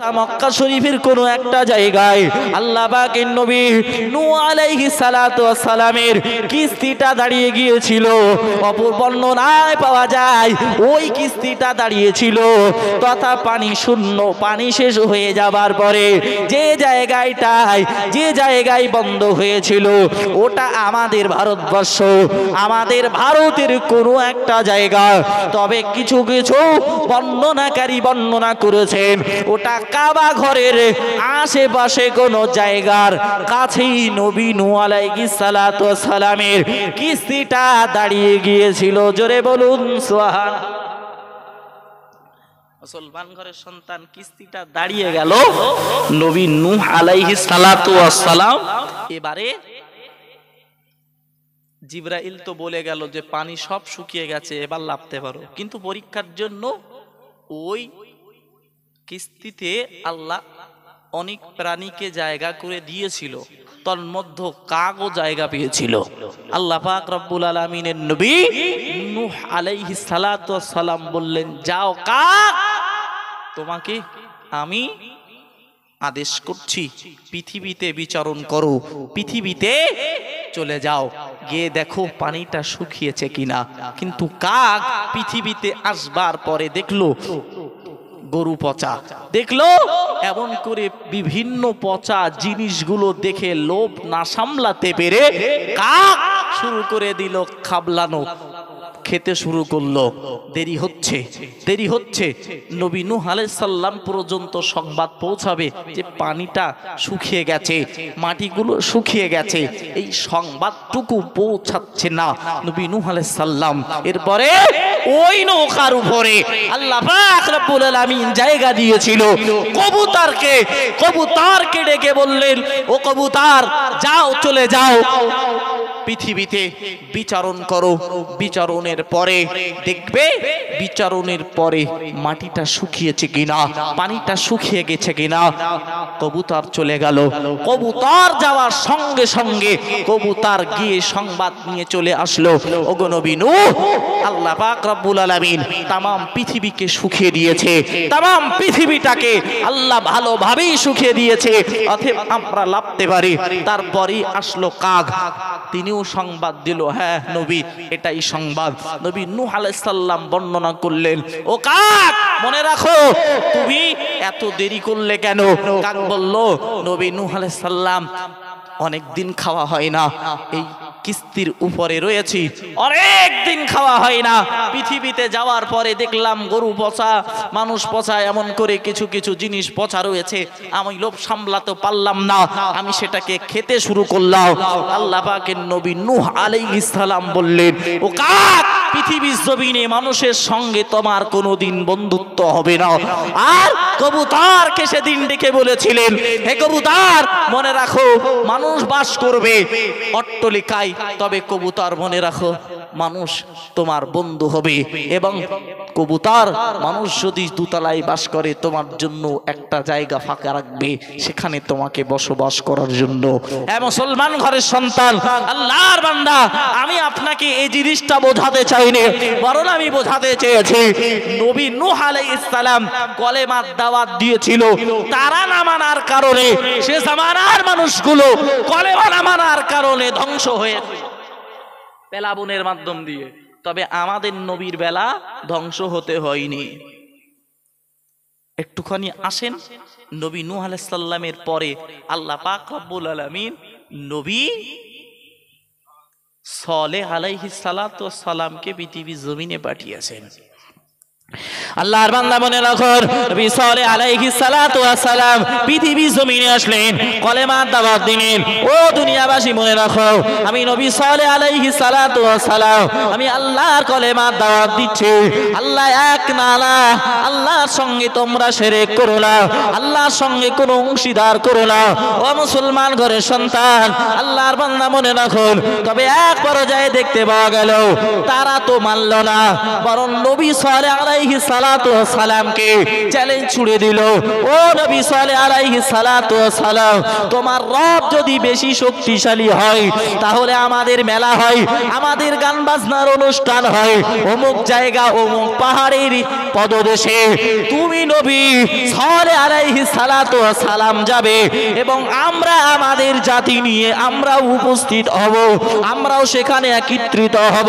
তা মক্কা শরীফের কোনো একটা জায়গায় আল্লাহ পাকের নবী নু আলাইহি সালাতু সালামের কিস্তিটা দাঁড়িয়ে গিয়েছিল অপর বর্ণনায় পাওয়া যায় ওই কিস্তিটা দাঁড়িয়েছিল তথা পানি শূন্য পানি শেষ হয়ে যাবার পরে যে জায়গায়টায় যে জায়গায় বন্ধ হয়েছিল ওটা আমাদের ভারতবর্ষ আমাদের ভারতের কোনো একটা জায়গা তবে কিছু কিছু বর্ণনাকারী বর্ণনা করেছেন ওটা কাবা ঘরের আশেপাশে কোনো জায়গার কাছেই নবী নুয়ালাইকি সালাত সালামের কিস্তিটা দাঁড়িয়ে গিয়েছিল জোরে বলুন সোহান মুসলমান ঘরের সন্তান কিস্তিটা দাঁড়িয়ে গেল নবী নু আলাইহি সালাতু সালাম এবারে জিব্রাইল তো বলে গেল যে পানি সব শুকিয়ে গেছে এবার লাভতে পারো কিন্তু পরীক্ষার জন্য ওই কিস্তিতে আল্লাহ অনেক প্রাণীকে জায়গা করে দিয়েছিল মধ্য কাগও জায়গা পেয়েছিল আল্লাহ পাক রব্বুল আলমিনের নবী নুহ আলাইহি সালাম বললেন যাও কাক তোমাকে আমি আদেশ করছি পৃথিবীতে বিচরণ করো পৃথিবীতে চলে যাও গিয়ে দেখো পানিটা শুকিয়েছে কিনা কিন্তু কাক পৃথিবীতে আসবার পরে দেখলো গরু পচা দেখলো এমন করে বিভিন্ন পচা জিনিসগুলো দেখে লোভ না সামলাতে পেরে কাক শুরু করে দিল খাবলানো খেতে শুরু করলো দেরি হচ্ছে দেরি হচ্ছে নবী নূহ সাল্লাম পর্যন্ত সংবাদ পৌঁছাবে যে পানিটা শুকিয়ে গেছে মাটিগুলো শুকিয়ে গেছে এই সংবাদটুকু পৌঁছাচ্ছে না নবী নূহ সাল্লাম এরপরে ওই নৌকার উপরে আল্লাহ রব্বুল আলামিন জায়গা দিয়েছিল কবুতারকে কবুতারকে ডেকে বললেন ও কবুতার যাও চলে যাও পৃথিবীতে বিচারণ করো বিচারণের পরে দেখবে বিচারণের পরে মাটিটা শুকিয়েছে কিনা পানিটা শুকিয়ে গেছে কিনা কবুতর চলে গেল কবুতর যাওয়ার সঙ্গে সঙ্গে কবুতর গিয়ে সংবাদ নিয়ে চলে আসলো ওগনবিনু আল্লাহ পাক রব্বুল আলামিন তাম পৃথিবীকে শুকিয়ে দিয়েছে তাম পৃথিবীটাকে আল্লাহ ভালোভাবেই শুকিয়ে দিয়েছে অথব আমরা লাভতে পারি তারপরেই আসলো কাক তিনি পানিও সংবাদ দিল হ্যাঁ নবী এটাই সংবাদ নবী নুহ আলাইসাল্লাম বর্ণনা করলেন ও কাক মনে রাখো তুমি এত দেরি করলে কেন কাক বলল নবী নুহ আলাইসাল্লাম অনেক দিন খাওয়া হয় না এই কিস্তির উপরে রয়েছি অনেক দিন খাওয়া হয় না পৃথিবীতে যাওয়ার পরে দেখলাম গরু পচা মানুষ পচা এমন করে কিছু কিছু জিনিস পচা রয়েছে আমি লোভ সামলাতে পারলাম না আমি সেটাকে খেতে শুরু করলাম আল্লাহ পাকের নবী নূহ আলাইহিস সালাম বললেন ও কাক পৃথিবীর জমিনে মানুষের সঙ্গে তোমার কোনোদিন বন্ধুত্ব হবে না আর কে সেদিন ডেকে বলেছিলেন হে কবুতার মনে রাখো মানুষ বাস করবে অট্টলিকায় তবে কবুতর মনে রাখো মানুষ তোমার বন্ধু হবে এবং কবুতার মানুষ যদি দুতলায় বাস করে তোমার জন্য একটা জায়গা ফাঁকা রাখবে সেখানে তোমাকে বসবাস করার জন্য মুসলমান ঘরের সন্তান আল্লাহর বান্দা আমি আপনাকে এই জিনিসটা বোঝাতে চাইনি বরং আমি বোঝাতে চেয়েছি নবী নূহ আলাইহিস সালাম কলেমার দাওয়াত দিয়েছিল তারা না মানার কারণে সে জামানার মানুষগুলো কলেমা না মানার কারণে ধ্বংস হয়ে পেলাবনের মাধ্যম দিয়ে তবে আমাদের নবীর বেলা ধ্বংস হতে হয়নি একটুখানি আসেন নবী নু আলাইসাল্লামের পরে আল্লাহ পাক রব্বুল আলমিন নবী সলে আলাইহি সালাত সালামকে পৃথিবী জমিনে পাঠিয়েছেন আল্লাহর বান্দা মনে রাখর নবী সালে আলাইহি সালাতু সালাম পৃথিবী জমিনে আসলেন কলেমা দাওয়াত দিলেন ও দুনিয়াবাসী মনে রাখো আমি নবী সালে আলাইহি সালাতু সালাম আমি আল্লাহর কলেমা দাওয়াত দিচ্ছি আল্লাহ এক না না আল্লাহর সঙ্গে তোমরা শিরক করো না আল্লাহর সঙ্গে কোনো অংশীদার করো না ও মুসলমান ঘরের সন্তান আল্লাহর বান্দা মনে রাখো তবে এক পর্যায়ে দেখতে পাওয়া গেল তারা তো মানলো না বরং নবী সালে আলাইহি আলাইহি সালাতু সালামকে চ্যালেঞ্জ ছুড়ে দিল ও নবী সালে আলাইহি সালাতু সালাম তোমার রব যদি বেশি শক্তিশালী হয় তাহলে আমাদের মেলা হয় আমাদের গান বাজনার অনুষ্ঠান হয় অমুক জায়গা অমুক পাহাড়ের পদদেশে তুমি নবী আলাইহি সালাতু সালাম যাবে এবং আমরা আমাদের জাতি নিয়ে আমরাও উপস্থিত হব আমরাও সেখানে একত্রিত হব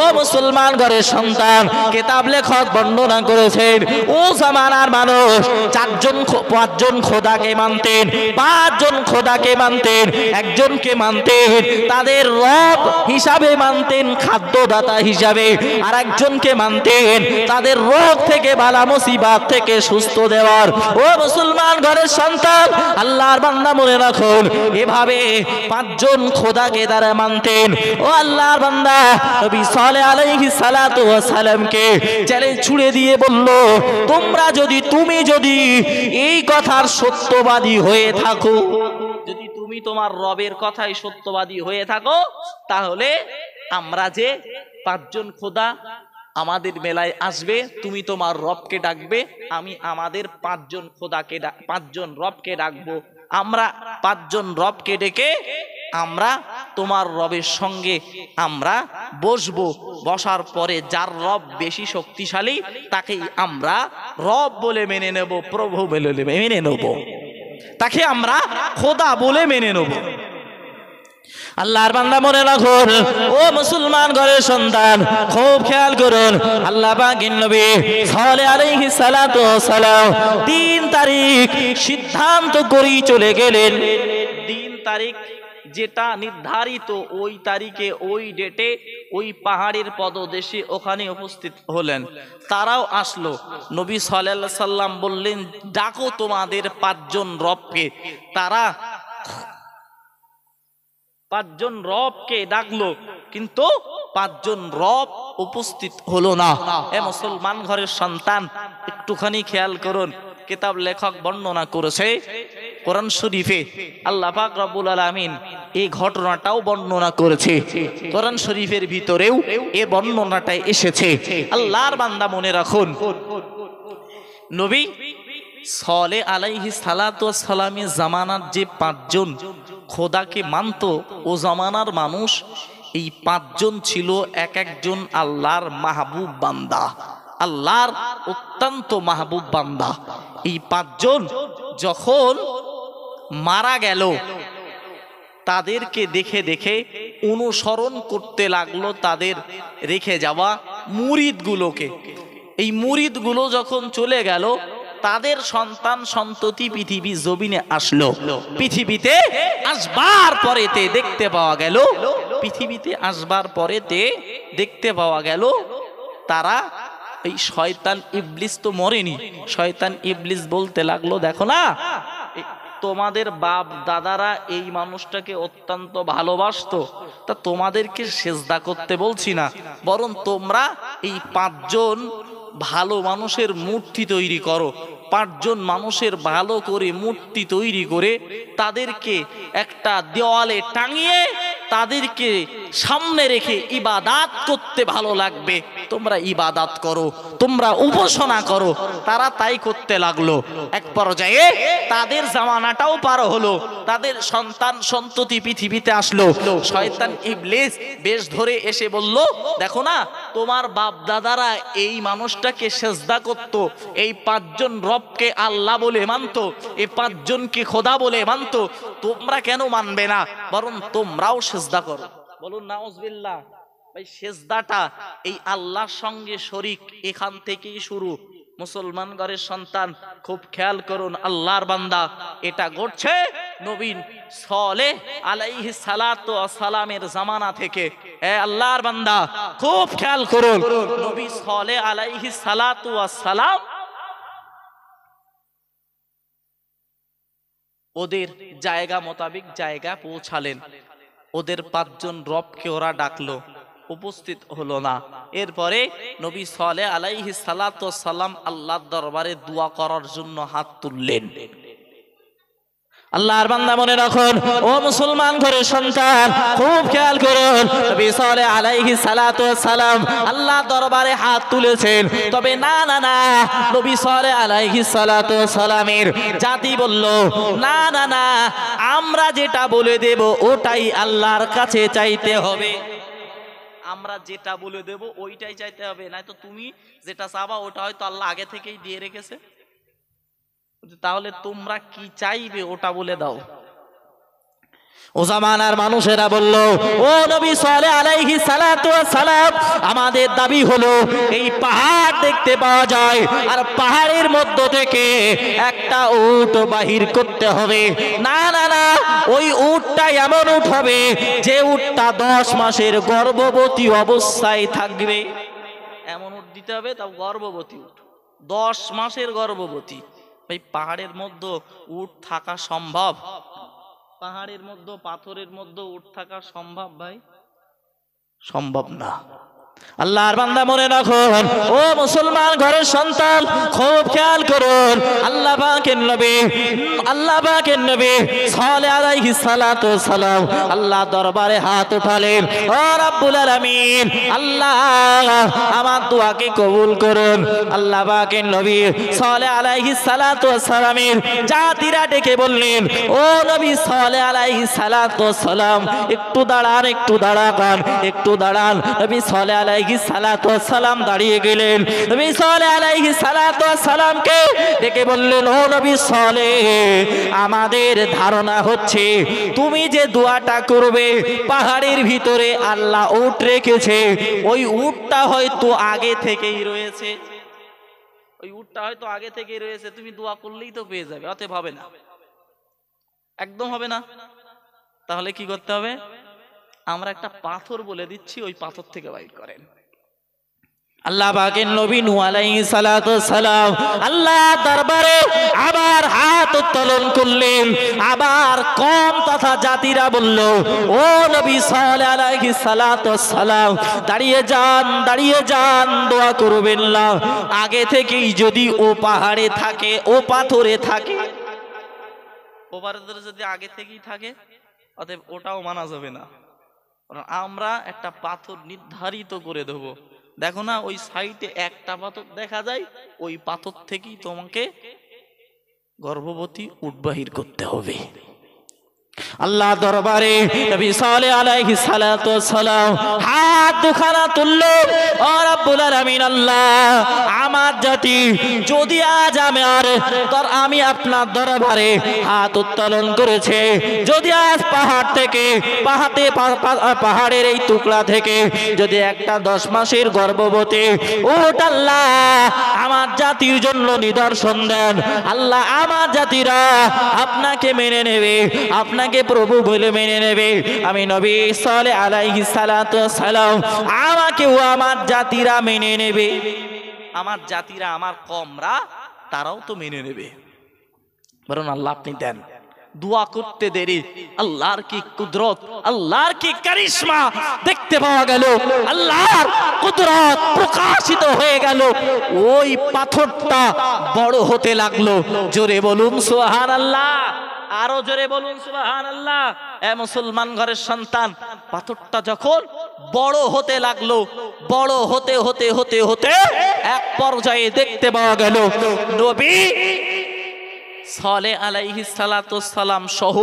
ও মুসলমান ঘরের সন্তান কেতাব লেখক বর্ণনা করেছেন ও জামানার মানুষ চারজন পাঁচজন খোদাকে মানতেন পাঁচজন খোদাকে মানতেন একজনকে মানতেন তাদের রব হিসাবে মানতেন খাদ্যদাতা হিসাবে আর একজনকে মানতেন তাদের রোগ থেকে বালা মুসিবাত থেকে সুস্থ দেওয়ার ও মুসলমান ঘরের সন্তান আল্লাহর বান্দা মনে রাখুন এভাবে পাঁচজন খোদাকে তারা মানতেন ও আল্লাহর বান্দা নবী সালে আলাইহি সালাতু ওয়া সালামকে চ্যালেঞ্জ ছুড়ে দিয়ে বলল তোমরা যদি তুমি যদি এই কথার সত্যবাদী হয়ে থাকো যদি তুমি তোমার রবের কথাই সত্যবাদী হয়ে থাকো তাহলে আমরা যে পাঁচজন খোদা আমাদের মেলায় আসবে তুমি তোমার রবকে ডাকবে আমি আমাদের পাঁচজন খোদাকে পাঁচজন রবকে ডাকবো আমরা পাঁচজন রবকে ডেকে আমরা তোমার রবের সঙ্গে আমরা বসব বসার পরে যার রব বেশি শক্তিশালী তাকে আমরা রব বলে মেনে নেব প্রভু বলে মেনে নেব তাকে আমরা খোদা বলে মেনে নেব আল্লাহর বান্দা মনে রাখুন ও মুসলমান ঘরের সন্তান খুব খেয়াল করুন আল্লাহ পাকের নবী সালে আলাইহি সালাতু সালাম তিন তারিখ সিদ্ধান্ত করেই চলে গেলেন তিন তারিখ যেটা নির্ধারিত ওই তারিখে ওই ডেটে ওই পাহাড়ের পদদেশে ওখানে উপস্থিত হলেন তারাও আসলো নবী সাল্লাল্লাহু সাল্লাম বললেন ডাকো তোমাদের পাঁচজন রবকে তারা পাঁচজন রবকে ডাকলো কিন্তু পাঁচজন রব উপস্থিত হলো না এ মুসলমান ঘরের সন্তান একটুখানি খেয়াল করুন কিতাব লেখক বর্ণনা করেছে কোরআন শরীফে আল্লাহ পাক রব্বুল আলামিন এই ঘটনাটাও বর্ণনা করেছে কোরআন শরীফের ভিতরেও এ বর্ণনাটা এসেছে আল্লাহর বান্দা মনে রাখুন নবী সলে আলাইহি সালামের জামানার যে পাঁচজন খোদাকে মানত ও জমানার মানুষ এই পাঁচজন ছিল এক একজন আল্লাহর মাহবুব বান্দা আল্লাহর অত্যন্ত মাহবুব বান্দা এই পাঁচজন যখন মারা গেল তাদেরকে দেখে দেখে অনুসরণ করতে লাগলো তাদের রেখে যাওয়া মুরিদগুলোকে এই মুরিদগুলো যখন চলে গেল তাদের সন্তান সন্ততি পৃথিবী জমিনে আসলো পৃথিবীতে আসবার পরেতে দেখতে পাওয়া গেল পৃথিবীতে আসবার পরেতে দেখতে পাওয়া গেল তারা এই শয়তান ইবলিস তো মরেনি শয়তান ইবলিস বলতে লাগলো দেখো না তোমাদের বাপ দাদারা এই মানুষটাকে অত্যন্ত ভালোবাসত তা তোমাদেরকে সেজদা করতে বলছি না বরং তোমরা এই পাঁচজন ভালো মানুষের মূর্তি তৈরি করো পাঁচজন মানুষের ভালো করে মূর্তি তৈরি করে তাদেরকে একটা দেওয়ালে টাঙিয়ে তাদেরকে সামনে রেখে ইবাদাত করতে ভালো লাগবে তোমরা ইবাদাত করো তোমরা উপাসনা করো তারা তাই করতে লাগলো এক পর্যায়ে তাদের জামানাটাও পার হলো তাদের সন্তান সন্ততি পৃথিবীতে আসলো শয়তান ইবলিস বেশ ধরে এসে বলল দেখো না তোমার বাপ দাদারা এই মানুষটাকে সেজদা করত এই পাঁচজন রবকে আল্লাহ বলে মানত এই পাঁচজনকে খোদা বলে মানত তোমরা কেন মানবে না বরং তোমরাও সেজদা করো বলুন না ভাই সেজদাটা এই আল্লাহর সঙ্গে শরিক এখান থেকেই শুরু মুসলমান ঘরের সন্তান খুব খেয়াল করুন আল্লাহর বান্দা এটা ঘটছে নবীন সলে আলাইহ সালাত সালামের জামানা থেকে এ আল্লাহর বান্দা খুব খেয়াল করুন নবী সলে আলাইহ সালাত সালাম ওদের জায়গা মোতাবিক জায়গা পৌঁছালেন ওদের পাঁচজন রবকে ওরা ডাকলো উপস্থিত হলো না এরপরে নবী সালে আলাইহি সালাম আল্লাহর দরবারে দোয়া করার জন্য হাত তুললেন আল্লাহর বান্দা মনে রাখুন ও মুসলমান ঘরে সন্তান খুব খেয়াল করুন নবী আলাইহি সালাতু সালাম আল্লাহ দরবারে হাত তুলেছেন তবে না না না নবী সালে আলাইহি সালাতু সালামের জাতি বলল না না না আমরা যেটা বলে দেব ওটাই আল্লাহর কাছে চাইতে হবে আমরা যেটা বলে দেব ওইটাই চাইতে হবে নাই তো তুমি যেটা চাবা ওটা হয়তো আল্লাহ আগে থেকেই দিয়ে রেখেছে তাহলে তোমরা কি চাইবে ওটা বলে দাও ওজামানার মানুষেরা বলল ও নবী সালে আলাইহি সালাতু সালাম আমাদের দাবি হলো এই পাহাড় দেখতে পাওয়া যায় আর পাহাড়ের মধ্য থেকে একটা উট বাহির করতে হবে না না না ওই উটটা এমন উট হবে যে উটটা দশ মাসের গর্ভবতী অবস্থায় থাকবে এমন উট দিতে হবে তাও গর্ভবতী উট দশ মাসের গর্ভবতী ওই পাহাড়ের মধ্যে উট থাকা সম্ভব পাহাড়ের মধ্যে পাথরের মধ্যে উঠ থাকা সম্ভব ভাই সম্ভব না আল্লাহর বান্দা মনে রাখুন ও মুসলমান ঘরের সন্তান খুব খেয়াল করুন আল্লাহ পাকের নবী আল্লাহ পাকের নবী সালে আলাইহি সালাতু সালাম আল্লাহ দরবারে হাত উঠালেন ও রাব্বুল আলামিন আল্লাহ আমার দোয়াকে কবুল করুন আল্লাহ পাকের নবী সালে আলাইহি সালাতু সালামের জাতিরা ডেকে বললেন ও নবী সালে আলাইহি সালাতু সালাম একটু দাঁড়ান একটু দাঁড়ান একটু দাঁড়ান নবী সালে আলাইহি সালাতু সালাম দাঁড়িয়ে গেলেন নবী সালে আলাইহি সালাতু সালামকে দেখে বললেন ও নবী সালে আমাদের ধারণা হচ্ছে তুমি যে দোয়াটা করবে পাহাড়ের ভিতরে আল্লাহ উট রেখেছে ওই উটটা হয়তো আগে থেকেই রয়েছে ওই উটটা হয়তো আগে থেকেই রয়েছে তুমি দোয়া করলেই তো পেয়ে যাবে অতএব হবে না একদম হবে না তাহলে কি করতে হবে আমরা একটা পাথর বলে দিচ্ছি ওই পাথর থেকে বাইর করেন আল্লাহ নবী সালাম আল্লাহ দরবারে আবার হাত উত্তোলন করলেন আবার কম তথা জাতিরা বলল ও নবী সালে সালাম দাঁড়িয়ে যান দাঁড়িয়ে যান দোয়া করবেন না আগে থেকেই যদি ও পাহাড়ে থাকে ও পাথরে থাকে ও পাথরে যদি আগে থেকেই থাকে অতএব ওটাও মানা যাবে না কারণ আমরা একটা পাথর নির্ধারিত করে দেব দেখো না ওই সাইটে একটা পাথর দেখা যায় ওই পাথর থেকেই তোমাকে গর্ভবতী উদ্বাহির করতে হবে আল্লাহ দরবারে নবী সালে আলাইহি সালাতু সালাম হাত দুখানা তুলল ও রব্বুল আলামিন আল্লাহ আমার জাতি যদি আজ আমি আর তোর আমি আপনার দরবারে হাত উত্তোলন করেছে যদি আজ পাহাড় থেকে পাহাড়ে পাহাড়ের এই টুকরা থেকে যদি একটা দশ মাসের গর্ভবতী ওট আল্লাহ আমার জাতির জন্য নিদর্শন দেন আল্লাহ আমার জাতিরা আপনাকে মেনে নেবে আপনার আপনাকে প্রভু বলে মেনে নেবে আমি নবী সালে আলাইহি সালাম আমাকেও আমার জাতিরা মেনে নেবে আমার জাতিরা আমার কমরা তারাও তো মেনে নেবে বরং আল্লাহ আপনি দেন দোয়া করতে দেরি আল্লাহর কি কুদরত আল্লাহর কি কারিশমা দেখতে পাওয়া গেল আল্লাহর কুদরত প্রকাশিত হয়ে গেল ওই পাথরটা বড় হতে লাগলো জোরে বলুন সোহান আল্লাহ আরো জোরে বলুন সুবাহান আল্লাহ এ মুসলমান ঘরের সন্তান পাথরটা যখন বড় হতে লাগলো বড় হতে হতে হতে হতে এক পর্যায়ে দেখতে পাওয়া গেল নবী সলে আলাইহি সালাম সহ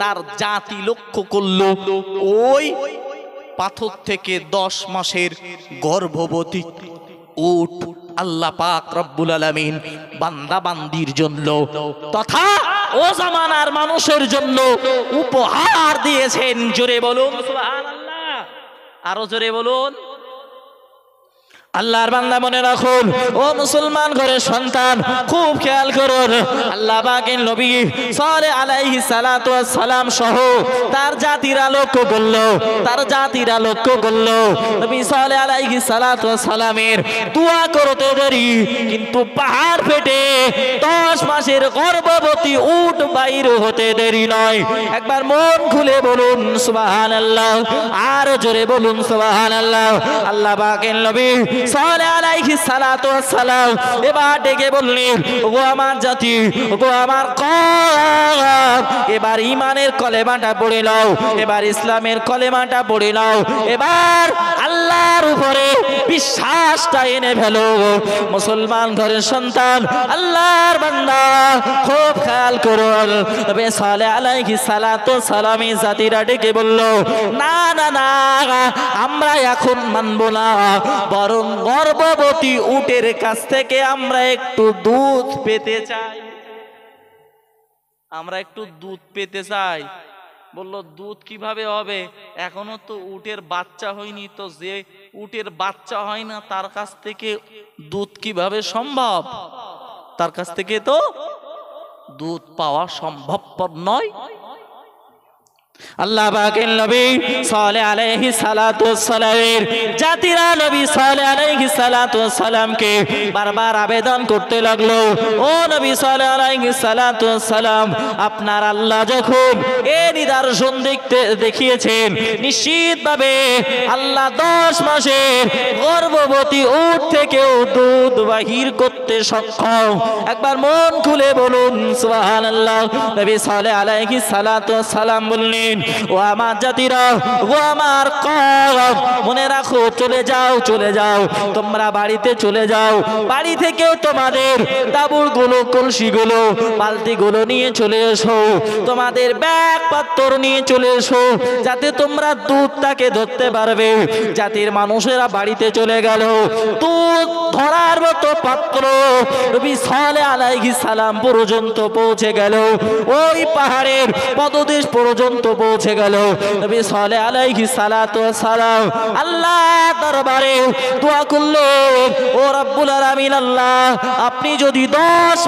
তার জাতি লক্ষ্য করল ওই পাথর থেকে দশ মাসের গর্ভবতী উট আল্লাহ পাক রব্বুল আলমিন বান্দা বান্দির জন্য তথা ও জামানার মানুষের জন্য উপহার দিয়েছেন জোরে বলুন আরো জোরে বলুন আল্লাহর বান্দা মনে রাখুন ও মুসলমান ঘরের সন্তান খুব খেয়াল করুন আল্লাহ বাগের নবী সরে আলাইহি সালাতু সালাম সহ তার জাতির আলোক বলল তার জাতির আলোক বলল নবী সরে আলাইহি সালাতু সালামের দোয়া করতে দেরি কিন্তু পাহাড় ফেটে দশ মাসের গর্ভবতী উট বাইর হতে দেরি নয় একবার মন খুলে বলুন সুবহানাল্লাহ আর জোরে বলুন সুবহানাল্লাহ আল্লাহ বাগের নবী সালে আলাইহি সালাতু সালাম এবার ডেকে বললেন ও আমার জাতি ও আমার এবার ইমানের কলেমাটা পড়ে নাও এবার ইসলামের কলেমাটা পড়ে নাও এবার আল্লাহর উপরে বিশ্বাসটা এনে ফেলো মুসলমান ঘরের সন্তান আল্লাহর বান্দা খুব খেয়াল করুন তবে জাতিরা ডেকে না না না না বরং গর্ভবতী উটের কাছ থেকে আমরা একটু দুধ পেতে চাই আমরা একটু দুধ পেতে চাই বললো দুধ কিভাবে হবে এখনো তো উটের বাচ্চা হয়নি তো যে উটের বাচ্চা হয় না তার কাছ থেকে দুধ কিভাবে সম্ভব তার কাছ থেকে তো দুধ পাওয়া সম্ভবপর নয় আল্লাহ পাকের নবী সালে আলাইহি সালাতু সালামের জাতিরা নবী সালে আলাইহি সালাতু সালামকে বারবার আবেদন করতে লাগলো ও নবী সালে আলাইহি সালাতু সালাম আপনার আল্লাহ যখন এ নিদর্শন দেখতে দেখিয়েছেন নিশ্চিতভাবে আল্লাহ দশ মাসের গর্ভবতী উট থেকে দুধ বাহির করতে সক্ষম একবার মন খুলে বলুন সুবহানাল্লাহ নবী সালে আলাইহি সালাতু সালাম বললেন নেই ও আমার জাতিরা ও আমার কম মনে রাখো চলে যাও চলে যাও তোমরা বাড়িতে চলে যাও বাড়ি থেকেও তোমাদের গুলো কলসিগুলো বালতিগুলো নিয়ে চলে এসো তোমাদের ব্যাগ পাত্র নিয়ে চলে এসো যাতে তোমরা দুধটাকে ধরতে পারবে জাতির মানুষেরা বাড়িতে চলে গেল দুধ ধরার মতো পাত্র রবি আলাইহি সালাম পর্যন্ত পৌঁছে গেল ওই পাহাড়ের পদদেশ পর্যন্ত পৌঁছে গেল নবী সালে আলাইহি সালাম আল্লাহ দরবারে দোয়া ও আলামিন আল্লাহ আপনি যদি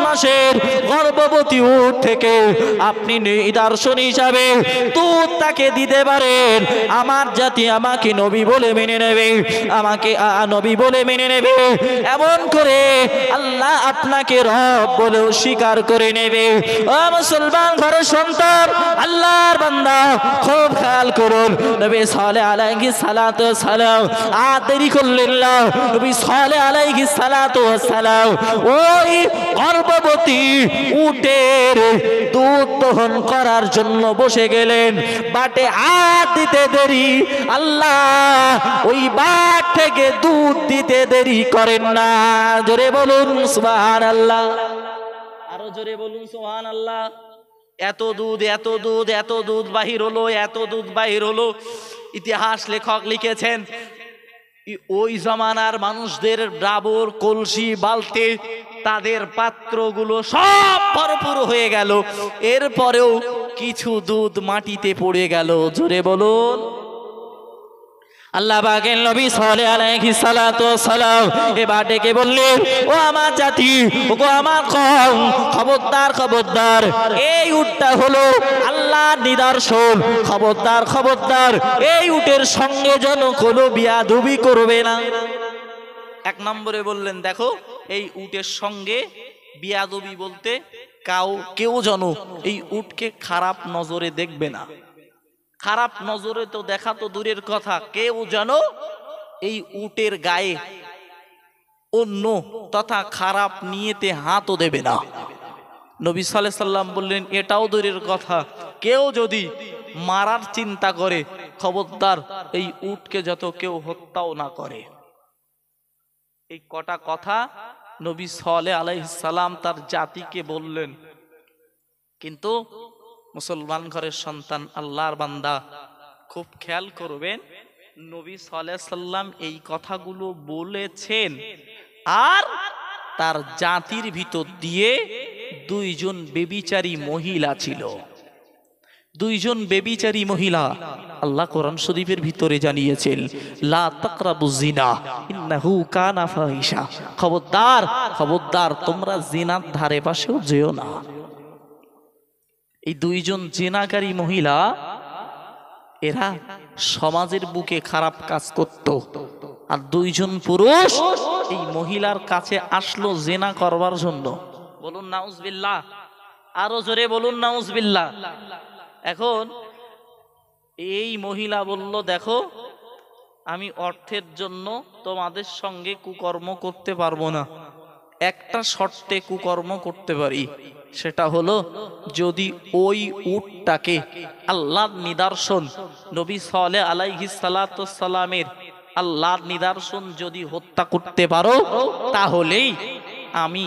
মাসের গর্ভবতী উট থেকে আপনি নিদর্শন হিসাবে দুধ তাকে দিতে পারেন আমার জাতি আমাকে নবী বলে মেনে নেবে আমাকে নবী বলে মেনে নেবে এমন করে আল্লাহ আপনাকে রব বলেও স্বীকার করে নেবে ও মুসলমান ঘরের সন্তান আল্লাহর বান্দা খুব খেয়াল করুন নবী সালে আলাইহি সালাত সালাম আর দেরি করলেন না নবী সালে আলাইহি সালাত সালাম ওই গর্ভবতী উটের দুধ দহন করার জন্য বসে গেলেন বাটে আর দিতে দেরি আল্লাহ ওই বাট থেকে দুধ দিতে দেরি করেন না জোরে বলুন সুবহানাল্লাহ আরো জোরে বলুন সুবহানাল্লাহ এত দুধ এত দুধ এত দুধ বাহির হলো এত দুধ বাহির হলো ইতিহাস লেখক লিখেছেন ওই জমানার মানুষদের ডাবর কলসি বালতে তাদের পাত্রগুলো সব ভরপুর হয়ে গেল এরপরেও কিছু দুধ মাটিতে পড়ে গেল জোরে বলুন আল্লাহ বাগের নবী সালে আলাইহি সালাতু সালাম এবারে ডেকে বললেন ও আমার জাতি ও আমার কওম খবরদার খবরদার এই উটটা হলো আল্লাহ নিদর্শন খবরদার খবরদার এই উটের সঙ্গে যেন কোনো বিয়াদুবি করবে না এক নম্বরে বললেন দেখো এই উটের সঙ্গে বিয়াদবি বলতে কাউ কেউ যেন এই উটকে খারাপ নজরে দেখবে না খারাপ নজরে তো দেখা তো দূরের কথা কেউ যেন এই উটের গায়ে অন্য তথা খারাপ নিয়েতে হাতও দেবে না নবী সালে সাল্লাম বললেন এটাও দূরের কথা কেউ যদি মারার চিন্তা করে খবরদার এই উটকে যত কেউ হত্যাও না করে এই কটা কথা নবী সালে আলাইসাল্লাম তার জাতিকে বললেন কিন্তু মুসলমান ঘরের সন্তান আল্লাহর বান্দা খুব খেয়াল করবেন নবী সাল্লাম এই কথাগুলো বলেছেন আর তার জাতির ভিতর দিয়ে দুইজন বেবিচারী মহিলা ছিল দুইজন বেবিচারী মহিলা আল্লাহ কোরআন শরীফের ভিতরে জানিয়েছেন লা তাকরাবু জিনা ইন্নাহু কানা ফাহিশা খবরদার খবরদার তোমরা জিনার ধারে পাশেও যেও না এই দুইজন জেনাকারী মহিলা এরা সমাজের বুকে খারাপ কাজ করত আর দুইজন পুরুষ এই মহিলার কাছে আসলো জেনা করবার জন্য বলুন নাউজবিল্লা আরো জোরে বলুন নাউজবিল্লা এখন এই মহিলা বলল দেখো আমি অর্থের জন্য তোমাদের সঙ্গে কুকর্ম করতে পারবো না একটা শর্তে কুকর্ম করতে পারি সেটা হলো যদি ওই উটটাকে আল্লাহর নিদর্শন নবী সালে আলাইহি সালাতামের আল্লাহর নিদর্শন যদি হত্যা করতে পারো তাহলেই আমি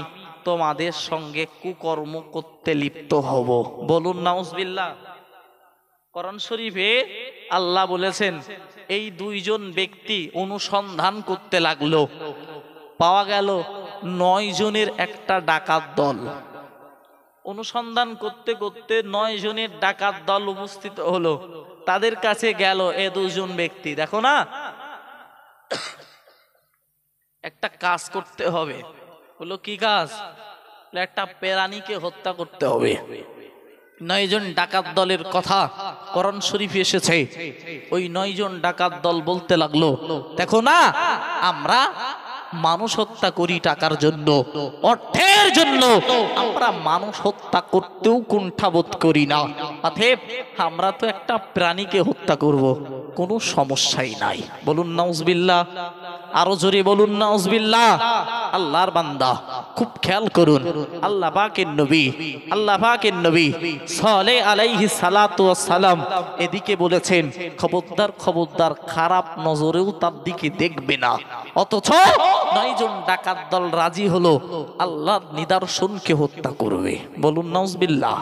তোমাদের সঙ্গে কুকর্ম করতে লিপ্ত হব বলুন নাউজবিল্লা করণ শরীফে আল্লাহ বলেছেন এই দুইজন ব্যক্তি অনুসন্ধান করতে লাগলো পাওয়া গেল নয় জনের একটা ডাকাত দল অনুসন্ধান করতে করতে নয় জনের ডাকাত দল উপস্থিত হলো তাদের কাছে গেল এ দুজন ব্যক্তি দেখো না একটা কাজ করতে হবে হলো কি কাজ একটা প্রাণীকে হত্যা করতে হবে নয়জন ডাকাত দলের কথা করণ শরীফ এসেছে ওই নয়জন ডাকাত দল বলতে লাগলো দেখো না আমরা মানুষ হত্যা করি টাকার জন্য অর্থের জন্য জন্য আমরা মানুষ হত্যা করতেও কুণ্ঠাবোধ করি না অথেব আমরা তো একটা প্রাণীকে হত্যা করব কোনো সমস্যাই নাই বলুন নাউজবিল্লা আরো জোরে বলুন নাউজবিল্লা আল্লাহর বান্দা খুব খেয়াল করুন আল্লাহ পাকের নবী আল্লাহ পাকের নবী সালে আলাইহি সালাতু সালাম এদিকে বলেছেন খবরদার খবরদার খারাপ নজরেও তার দিকে দেখবে না অথচ নয়জন ডাকাত দল রাজি হলো আল্লাহ নিদার আকর্ষণকে হত্যা করবে বলুন নাউজবিল্লাহ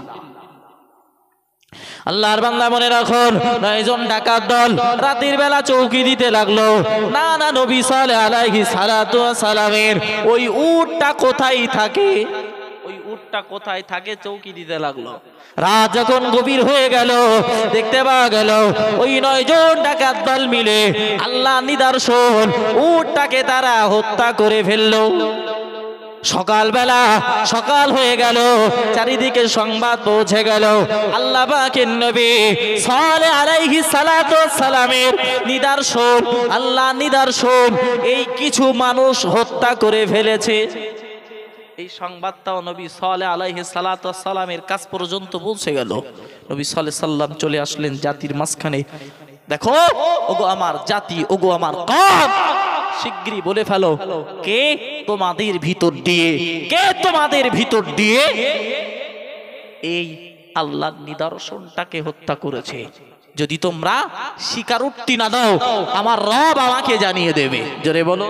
আল্লাহর বান্দা মনে রাখুন নয়জন ডাকাত দল রাতের বেলা চৌকি দিতে লাগলো না না নবী সালে আলাইহি সালাতু সালামের ওই উটটা কোথায় থাকে ওই উটটা কোথায় থাকে চৌকি দিতে লাগলো রাত যখন গভীর হয়ে গেল দেখতে পাওয়া গেল ওই নয়জন ডাকাত দল মিলে আল্লাহ নিদর্শন উটটাকে তারা হত্যা করে ফেললো সকালবেলা সকাল হয়ে গেল চারিদিকে সংবাদ পৌঁছে গেল আল্লাহ পাকের নবী সালে আলাইহি সালাত সালামের নিদার্শন আল্লাহ নিদার্শন এই কিছু মানুষ হত্যা করে ফেলেছে এই সংবাদটাও নবী সালে আলাইহি সালামের কাছ পর্যন্ত পৌঁছে গেল নবী সালে সাল্লাম চলে আসলেন জাতির মাঝখানে দেখো ওগো আমার জাতি ওগো আমার কম শিগগিরি বলে ফেলো কে তোমাদের ভিতর দিয়ে কে তোমাদের ভিতর দিয়ে এই আল্লাহর নিদর্শনটাকে হত্যা করেছে যদি তোমরা স্বীকারোক্তি না দাও আমার রব আমাকে জানিয়ে দেবে জোরে বলো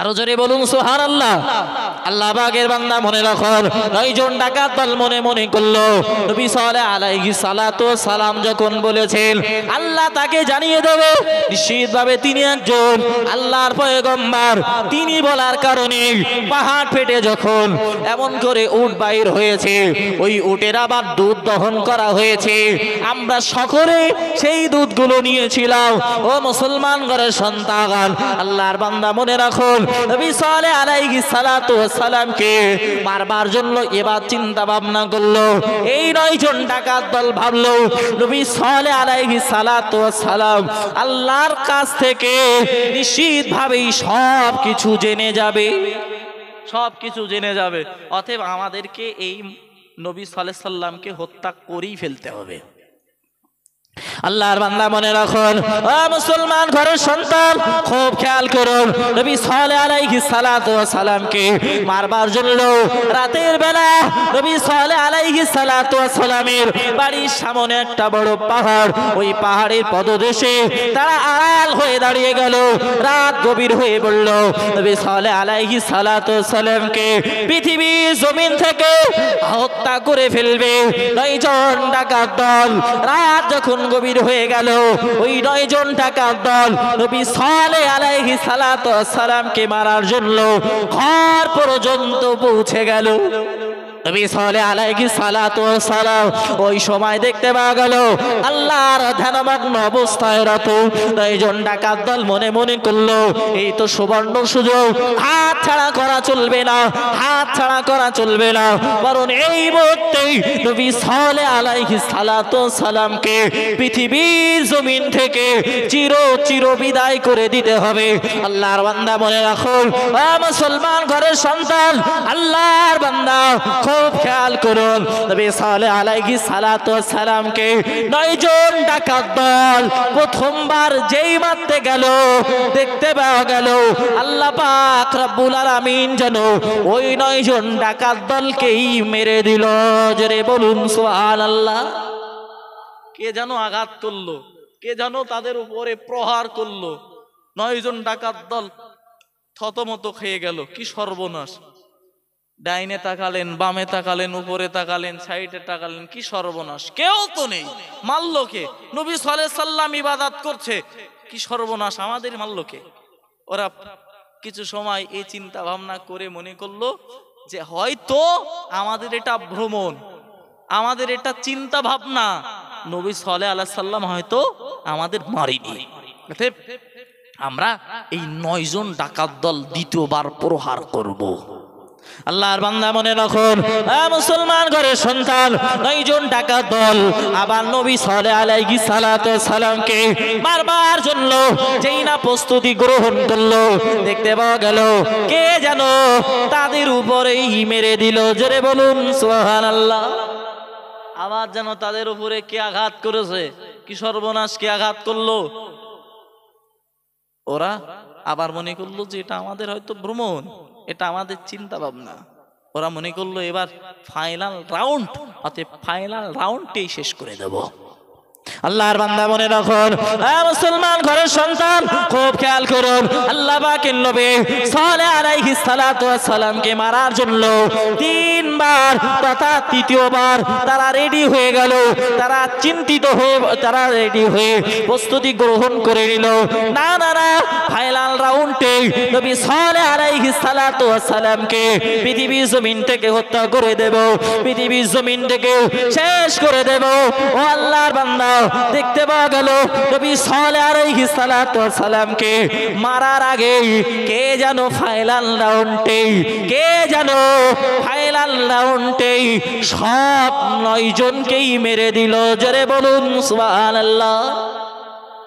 আরো জোরে বলুন সোহার আল্লাহ আল্লাহ বাগের বান্দা মনে রাখুন নয়জন ডাকাত দল মনে মনে করলো নবী সালে আলাইহি সালাতু সালাম যখন বলেছেন আল্লাহ তাকে জানিয়ে দেবো নিশ্চিতভাবে তিনি একজন আল্লাহর পয়গম্বর তিনি বলার কারণে পাহাড় ফেটে যখন এমন করে উট বাইর হয়েছে ওই উটের আবার দুধ দহন করা হয়েছে আমরা সকলে সেই দুধগুলো নিয়েছিলাম ও মুসলমান ঘরের সন্তান আল্লাহর বান্দা মনে রাখুন নবী সালে আলাইহি সালাতু কে বারবার জন্য এবার চিন্তা ভাবনা করলো এই নয়জন ডাকাত দল ভাবলো নবী সালে আলাইহি সালাতু সালাম আল্লাহর কাছ থেকে নিশ্চিতভাবেই সব কিছু জেনে যাবে সব কিছু জেনে যাবে অতএব আমাদেরকে এই নবী সাল্লামকে হত্যা করেই ফেলতে হবে আল্লাহর বান্দা মনে রাখুন ও মুসলমান ঘরের সন্তান খুব খেয়াল করুন নবী সাল্লাল্লাহু আলাইহি সালাত ও সালামকে মারবার জন্য রাতের বেলা নবী সাল্লাল্লাহু আলাইহি সালাতু ওয়া সালামের বাড়ির সামনে একটা বড় পাহাড় ওই পাহাড়ের পদদেশে তারা আড়াল হয়ে দাঁড়িয়ে গেল রাত গভীর হয়ে বলল নবী সাল্লাল্লাহু আলাইহি সালাত ও সালামকে পৃথিবী জমিন থেকে হত্যা করে ফেলবে নয়জন ডাকাত দল রাত যখন গভীর হয়ে গেল ওই নয় জন টাকার দল নবী সালে আলাইহি সালাত সালামকে মারার জন্য ঘর পর্যন্ত পৌঁছে গেল নবী সালে আলাইহি সালাতু সালাম পাওয়া গেল আল্লাহর অবস্থায় মনে মনে করলো এই তো সুবর্ণ সুযোগ হাত ছাড়া করা চলবে না হাত ছাড়া করা চলবে না সালামকে পৃথিবীর জমিন থেকে চির চির বিদায় করে দিতে হবে আল্লাহর বান্দা মনে রাখো মুসলমান ঘরের সন্তান আল্লাহর বান্দা খুব খেয়াল করুন নবী সালে আলাইহি সালাত সালামকে নয়জন ডাকাত দল প্রথমবার যেই মারতে গেল দেখতে পাওয়া গেল আল্লাহ পাক রব্বুল আলামিন যেন ওই নয়জন ডাকাত দলকেই মেরে দিল জোরে বলুন সুবহানাল্লাহ কে যেন আঘাত করলো কে যেন তাদের উপরে প্রহার করলো নয়জন ডাকাত দল থতমত খেয়ে গেল কি সর্বনাশ ডাইনে তাকালেন বামে তাকালেন উপরে তাকালেন সাইডে তাকালেন কি সর্বনাশ কেউ তো নেই মাল্যকে নবী সালে সাল্লাম ইবাদাত করছে কি সর্বনাশ আমাদের মাল্যকে ওরা কিছু সময় এই চিন্তা ভাবনা করে মনে করলো যে হয়তো আমাদের এটা ভ্রমণ আমাদের এটা চিন্তা ভাবনা নবী সালে আল্লাহ সাল্লাম হয়তো আমাদের মারিনি আমরা এই নয়জন ডাকাত দল দ্বিতীয়বার প্রহার করবো আল্লাহর বান্দা মনে রাখুন মুসলমান ঘরে সন্তান নয়জন টাকা দল আবার নবী সালে আলাইহি সালাতে সালামকে বারবার জন্য যেই না প্রস্তুতি গ্রহণ করলো দেখতে পাওয়া গেল কে যেন তাদের উপরেই মেরে দিল জোরে বলুন সুবহানাল্লাহ আবার যেন তাদের উপরে কে আঘাত করেছে কি সর্বনাশ কে আঘাত করলো ওরা আবার মনে করলো যে এটা আমাদের হয়তো ভ্রমণ এটা আমাদের চিন্তা ভাবনা ওরা মনে করলো এবার ফাইনাল রাউন্ড অর্থাৎ ফাইনাল রাউন্ডেই শেষ করে দেবো আল্লাহর বান্দা মনে রাখুন মুসলমান ঘরের সন্তান খুব খেয়াল করুন আল্লাহ পাকের নবী সালে আলাইহি সালাতু সালামকে মারার জন্য তিনবার তথা তৃতীয়বার তারা রেডি হয়ে গেল তারা চিন্তিত হয়ে তারা রেডি হয়ে প্রস্তুতি গ্রহণ করে নিল না না না ফাইনাল রাউন্ডে নবী সালে আলাইহি সালাতু সালামকে পৃথিবী জমিন থেকে হত্যা করে দেব পৃথিবী জমিন থেকে শেষ করে দেব ও আল্লাহর বান্দা দেখতে পাওয়া গেল নবী সালে সালামকে মারার আগে কে যেন ফাইনাল রাউন্ডে কে যেন ফাইনাল রাউন্ডে সব নয় জনকেই মেরে দিল জরে বলুন সুবহানাল্লাহ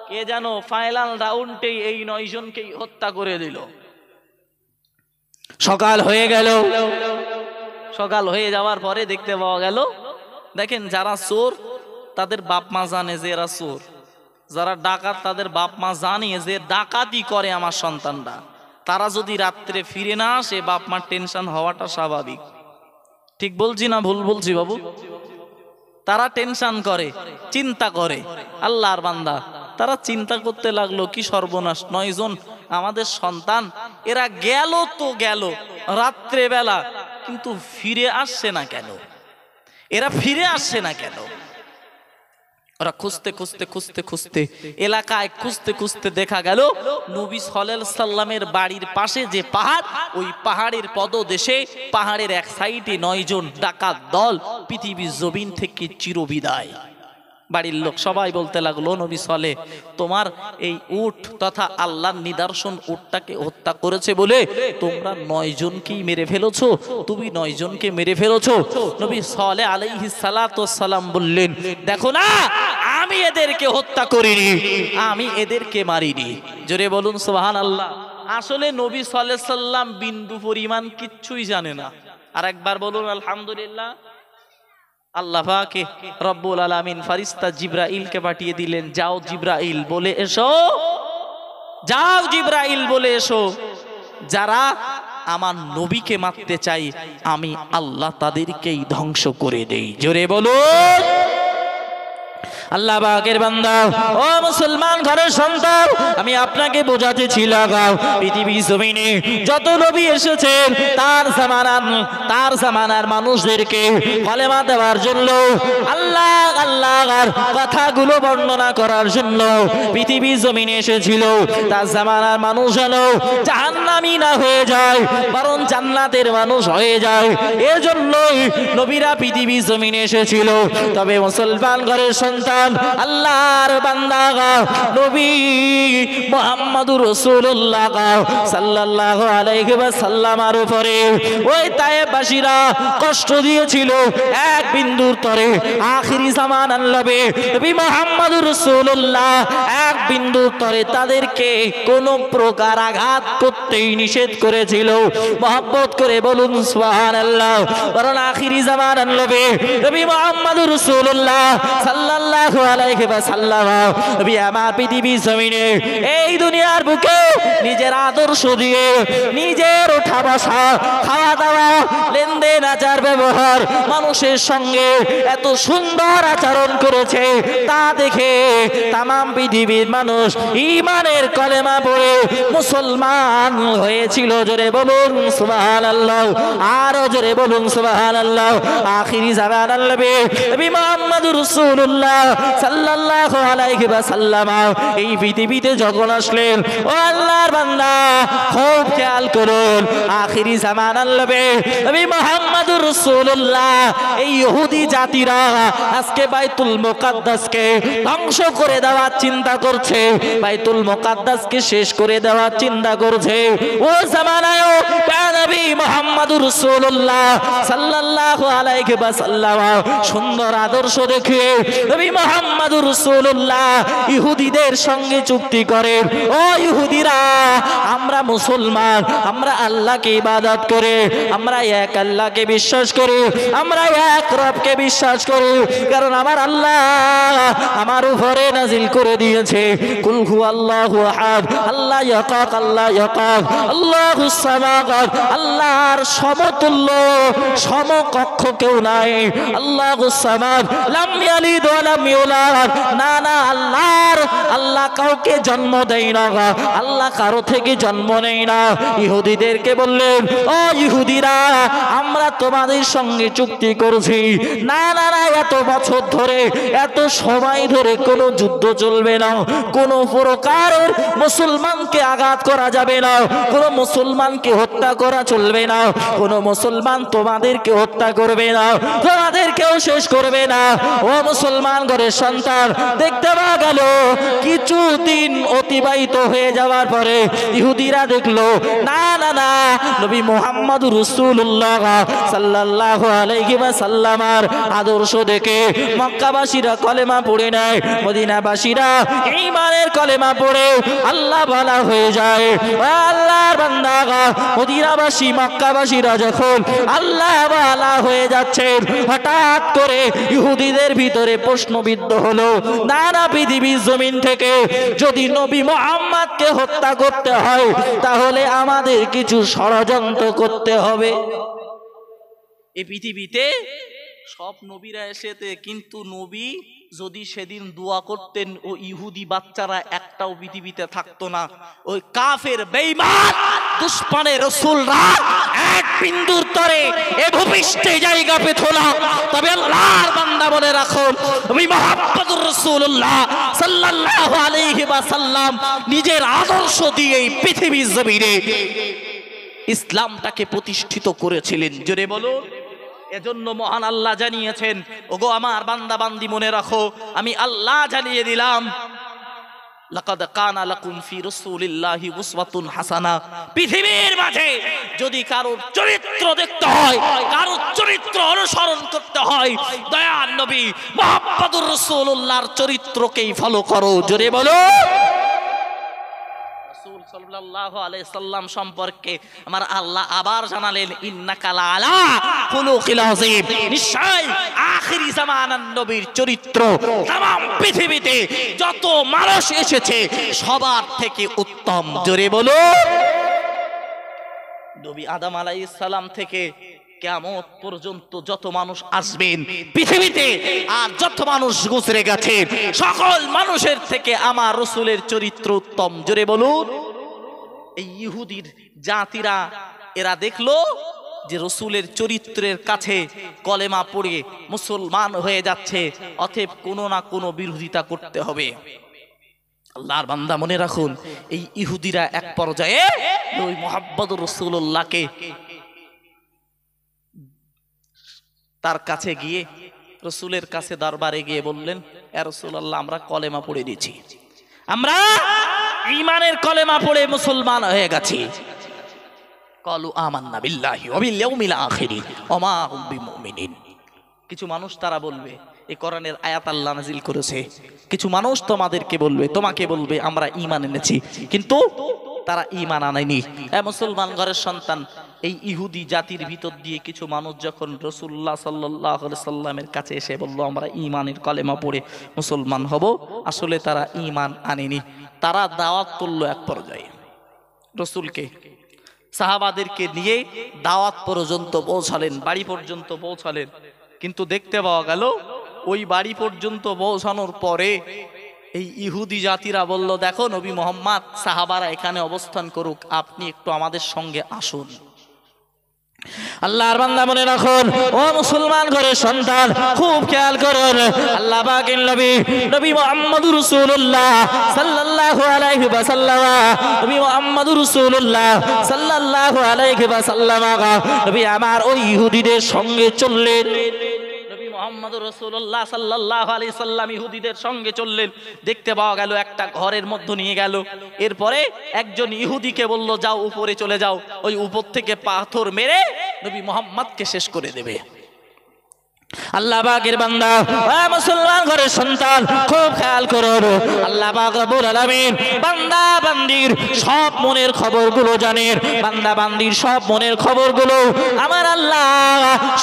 কে যেন ফাইনাল রাউন্ডে এই নয় জনকেই হত্যা করে দিল সকাল হয়ে গেল সকাল হয়ে যাওয়ার পরে দেখতে পাওয়া গেল দেখেন যারা চোর তাদের বাপ মা জানে যে এরা চোর যারা ডাকাত তাদের বাপ মা জানে যে ডাকাতি করে আমার সন্তানরা তারা যদি রাত্রে ফিরে না আসে বাপ মার টেনশন হওয়াটা স্বাভাবিক ঠিক বলছি না ভুল বলছি বাবু তারা টেনশন করে চিন্তা করে আল্লাহর বান্দা তারা চিন্তা করতে লাগলো কি সর্বনাশ নয়জন আমাদের সন্তান এরা গেল তো গেল রাত্রেবেলা কিন্তু ফিরে আসছে না কেন এরা ফিরে আসছে না কেন ওরা খুঁজতে খুঁজতে খুঁজতে খুঁজতে এলাকায় খুঁজতে খুঁজতে দেখা গেল নবী সাল্লাল্লাহু সাল্লামের বাড়ির পাশে যে পাহাড় ওই পাহাড়ের পদদেশে পাহাড়ের এক সাইডে নয়জন ডাকাত দল পৃথিবীর জমিন থেকে চিরবিদায় বাড়ির লোক সবাই বলতে লাগলো নবী সলে তোমার এই উঠ তথা আল্লাহর নিদর্শন উঠটাকে হত্যা করেছে বলে তোমরা নয় জনকেই মেরে ফেলেছ তুমি নয় জনকে মেরে ফেলেছ নবী সলে আলাইহি সালাম বললেন দেখো না আমি এদেরকে হত্যা করিনি আমি এদেরকে মারিনি জোরে বলুন সোহান আল্লাহ আসলে নবী সাল্লাম বিন্দু পরিমাণ কিচ্ছুই জানে না আর একবার বলুন আলহামদুলিল্লাহ আল্লাহকে রব্বুল আলমিন ফারিস্তা জিব্রাইলকে পাঠিয়ে দিলেন যাও জিব্রাইল বলে এসো যাও জিব্রাইল বলে এসো যারা আমার নবীকে মারতে চাই আমি আল্লাহ তাদেরকেই ধ্বংস করে দেই জোরে বলুন আল্লাহ বাগের বান্দা ও মুসলমান ঘরের সন্তান আমি আপনাকে বোঝাতে ছিলাম পৃথিবী জমিনে যত নবী এসেছেন তার জামানার তার জামানার মানুষদেরকে কলেমা দেওয়ার জন্য আল্লাহ আল্লাহ কথাগুলো বর্ণনা করার জন্য পৃথিবী জমিনে এসেছিল তার জামানার মানুষ যেন জাহান্নামি না হয়ে যায় বরং জান্নাতের মানুষ হয়ে যায় এজন্যই নবীরা পৃথিবী জমিনে এসেছিল তবে মুসলমান ঘরের সন্তান আল্লাহর বান্দা নবী মোহাম্মদুর রাসূলুল্লাহ সাল্লাল্লাহু আলাইহি ওয়া ওয়াসাল্লামার উপরে ওই তায়েবাসীরা কষ্ট দিয়েছিল এক বিন্দুর তরে আখিরি জামান আল্লাহবে নবী মোহাম্মদুর রাসূলুল্লাহ এক বিন্দুর তরে তাদেরকে কোন প্রকার আঘাত করতেই নিষেধ করেছিল মহব্বত করে বলুন সুবহানাল্লাহ কারণ আখিরি জামান আল্লাহবে নবী মোহাম্মদুর রাসূলুল্লাহ সাল্লাল্লাহু আলাইহি আমার জমিনে এই দুনিয়ার বুকে নিজের আদর্শ দিয়ে নিজের বসা খাওয়া দাওয়া লেনদেন আচার ব্যবহার মানুষের সঙ্গে এত সুন্দর আচরণ করেছে তা দেখে তামাম পৃথিবীর মানুষ ইমানের কলেমা পড়ে মুসলমান হয়েছিল জোরে বলুন আল্লাহ আরো জোরে বলুন আল্লাহ আখিরি জামান আল্লাহ বি মুহাম্মদুর রাসূলুল্লাহ সাল্লাল্লাহু আলাইহি এই পৃথিবীতে যখন আসলেন ও আল্লাহর বান্দা খুব খেয়াল করুন আখিরি আমি রাসূলুল্লাহ এই ইহুদি জাতিরা আজকে বাইতুল ধ্বংস করে দেওয়ার চিন্তা করছে বাইতুল মুকাদ্দাসকে শেষ করে দেওয়ার চিন্তা করছে ও জামানায় নবী রাসূলুল্লাহ সাল্লাল্লাহু আলাইহি সুন্দর আদর্শ দেখে নবী মোহাম্মদুর রসুল্লাহ ইহুদিদের সঙ্গে চুক্তি করে ও ইহুদিরা আমরা মুসলমান আমরা আল্লাহকে ইবাদত করে আমরা এক আল্লাহকে বিশ্বাস করি আমরা এক রবকে বিশ্বাস করি কারণ আমার আল্লাহ আমার উপরে নাজিল করে দিয়েছে কুলহু আল্লাহ আহাদ আল্লাহ ইয়াকাক আল্লাহ ইয়াকাক আল্লাহু সামাকাক আল্লাহর সমতুল্য সমকক্ষ কেউ নাই আল্লাহু সামাদ লাম ইয়ালিদ ওয়া লাম তোমাদের সঙ্গে চুক্তি করছি না না না এত বছর ধরে এত সময় ধরে কোনো যুদ্ধ চলবে না মুসলমানকে আঘাত করা যাবে না মুসলমানকে হত্যা করা চলবে না মুসলমান তোমাদেরকে হত্যা করবে না তোমাদেরকেও শেষ করবে না ও মুসলমান ঘরে মানুষের সন্তান দেখতে পাওয়া গেল কিছুদিন অতিবাহিত হয়ে যাওয়ার পরে ইহুদিরা দেখলো না না না নবী মোহাম্মদ রসুল্লাহ সাল্লাহ আলাইকিমা সাল্লামার আদর্শ দেখে মক্কাবাসীরা কলেমা পড়ে নেয় মদিনাবাসীরা মারের কলেমা পড়ে আল্লাহ বলা হয়ে যায় আল্লাহর বান্দাগা মদিনাবাসী মক্কাবাসীরা যখন আল্লাহ বলা হয়ে যাচ্ছেন হঠাৎ করে ইহুদিদের ভিতরে প্রশ্ন পবিত্র হলো নানা পৃথিবীর জমিন থেকে যদি নবী মোহাম্মদকে হত্যা করতে হয় তাহলে আমাদের কিছু ষড়যন্ত্র করতে হবে এই পৃথিবীতে সব নবীরা এসেতে কিন্তু নবী যদি সেদিন দোয়া করতেন ও ইহুদি বাচ্চারা একটাও পৃথিবীতে থাকতো না ওই কাফের বেইমান দুশ্মনে রসুলরা এক বিন্দুর তরে এ ভূপৃষ্ঠে জায়গা পেত না তবে আল্লাহর বান্দা বলে রাখো আমি মোহাম্মদুর রসুল্লাহ সাল্লাল্লাহু আলাইহি ওয়াসাল্লাম নিজের আদর্শ দিয়ে এই পৃথিবীর জমিনে ইসলামটাকে প্রতিষ্ঠিত করেছিলেন জোরে বলো এজন্য মহান আল্লাহ জানিয়েছেন ওগো আমার বান্দা বান্দি মনে রাখো আমি আল্লাহ জানিয়ে দিলাম লাকাদ কানা লাকুম ফি রাসূলিল্লাহি উসওয়াতুন হাসানা পৃথিবীর মাঝে যদি কারোর চরিত্র দেখতে হয় কারোর চরিত্র অনুসরণ করতে হয় দয়ার নবী মুহাম্মদুর রাসূলুল্লাহর চরিত্রকেই ফলো করো জোরে বলো সাল্লাহ আলাইসাল্লাম সম্পর্কে আমার আল্লাহ আবার জানালেন ইন্নাকালা আলা খুলুকিল হজিব নিশ্চয় আখিরি জামানার নবীর চরিত্র তাম পৃথিবীতে যত মানুষ এসেছে সবার থেকে উত্তম জোরে বলো নবী আদম আলাইসাল্লাম থেকে কেমন পর্যন্ত যত মানুষ আসবেন পৃথিবীতে আর যত মানুষ গুছরে গেছে সকল মানুষের থেকে আমার রসুলের চরিত্র উত্তম জোরে বলুন এই ইহুদির জাতিরা এরা দেখলো যে রসুলের চরিত্রের কাছে কলেমা পড়ে মুসলমান হয়ে যাচ্ছে অথব কোনো না কোনো বিরোধিতা করতে হবে আল্লাহর বান্দা মনে রাখুন এই ইহুদিরা এক পর্যায়ে ওই মোহাম্মদ রসুল্লাহকে তার কাছে গিয়ে রসুলের কাছে দরবারে গিয়ে বললেন এ রসুল আল্লাহ আমরা কলেমা পড়ে দিয়েছি আমরা ইমানের কলেমা পড়ে মুসলমান হয়ে গেছি কলু আমান্না বিল্লাহি অবিল্লাউমিল আখিরি ওমা হুম বিমুমিনিন কিছু মানুষ তারা বলবে এ করণের আয়াত আল্লাহ নাজিল করেছে কিছু মানুষ তোমাদেরকে বলবে তোমাকে বলবে আমরা ইমান এনেছি কিন্তু তারা ইমান আনেনি এ মুসলমান ঘরের সন্তান এই ইহুদি জাতির ভিতর দিয়ে কিছু মানুষ যখন রসুল্লাহ সাল্লাহ সাল্লামের কাছে এসে বলল আমরা ইমানের কলেমা পড়ে মুসলমান হব আসলে তারা ইমান আনেনি তারা দাওয়াত করলো এক পর্যায়ে রসুলকে সাহাবাদেরকে নিয়ে দাওয়াত পর্যন্ত পৌঁছালেন বাড়ি পর্যন্ত পৌঁছালেন কিন্তু দেখতে পাওয়া গেল ওই বাড়ি পর্যন্ত পৌঁছানোর পরে এই ইহুদি জাতিরা বলল দেখো নবী মোহাম্মদ সাহাবারা এখানে অবস্থান করুক আপনি একটু আমাদের সঙ্গে আসুন আল্লাহর বান্দা মনে রাখুন ও মুসলমান ঘরের সন্তান খুব খেয়াল করুন আল্লাহ পাকের নবী নবী মুহাম্মদ রাসূলুল্লাহ সাল্লাল্লাহু আলাইহি ওয়াসাল্লাম নবী মুহাম্মদ রাসূলুল্লাহ সাল্লাল্লাহু আলাইহি ওয়াসাল্লাম নবী আমার ওই ইহুদিদের সঙ্গে চললেন মোহাম্মদ রসুল্লাহ সাল্লাহ আলি সাল্লাম ইহুদিদের সঙ্গে চললেন দেখতে পাওয়া গেল একটা ঘরের মধ্যে নিয়ে গেল এরপরে একজন ইহুদিকে বলল যাও উপরে চলে যাও ওই উপর থেকে পাথর মেরে নবী মোহাম্মদকে শেষ করে দেবে আল্লাহ পাকের বান্দা মুসলমান ঘরের সন্তান খুব খেয়াল করো আল্লাহ বান্দা বান্দির সব মনের খবরগুলো জানেন বান্দা বান্দির সব মনের খবরগুলো আমার আল্লাহ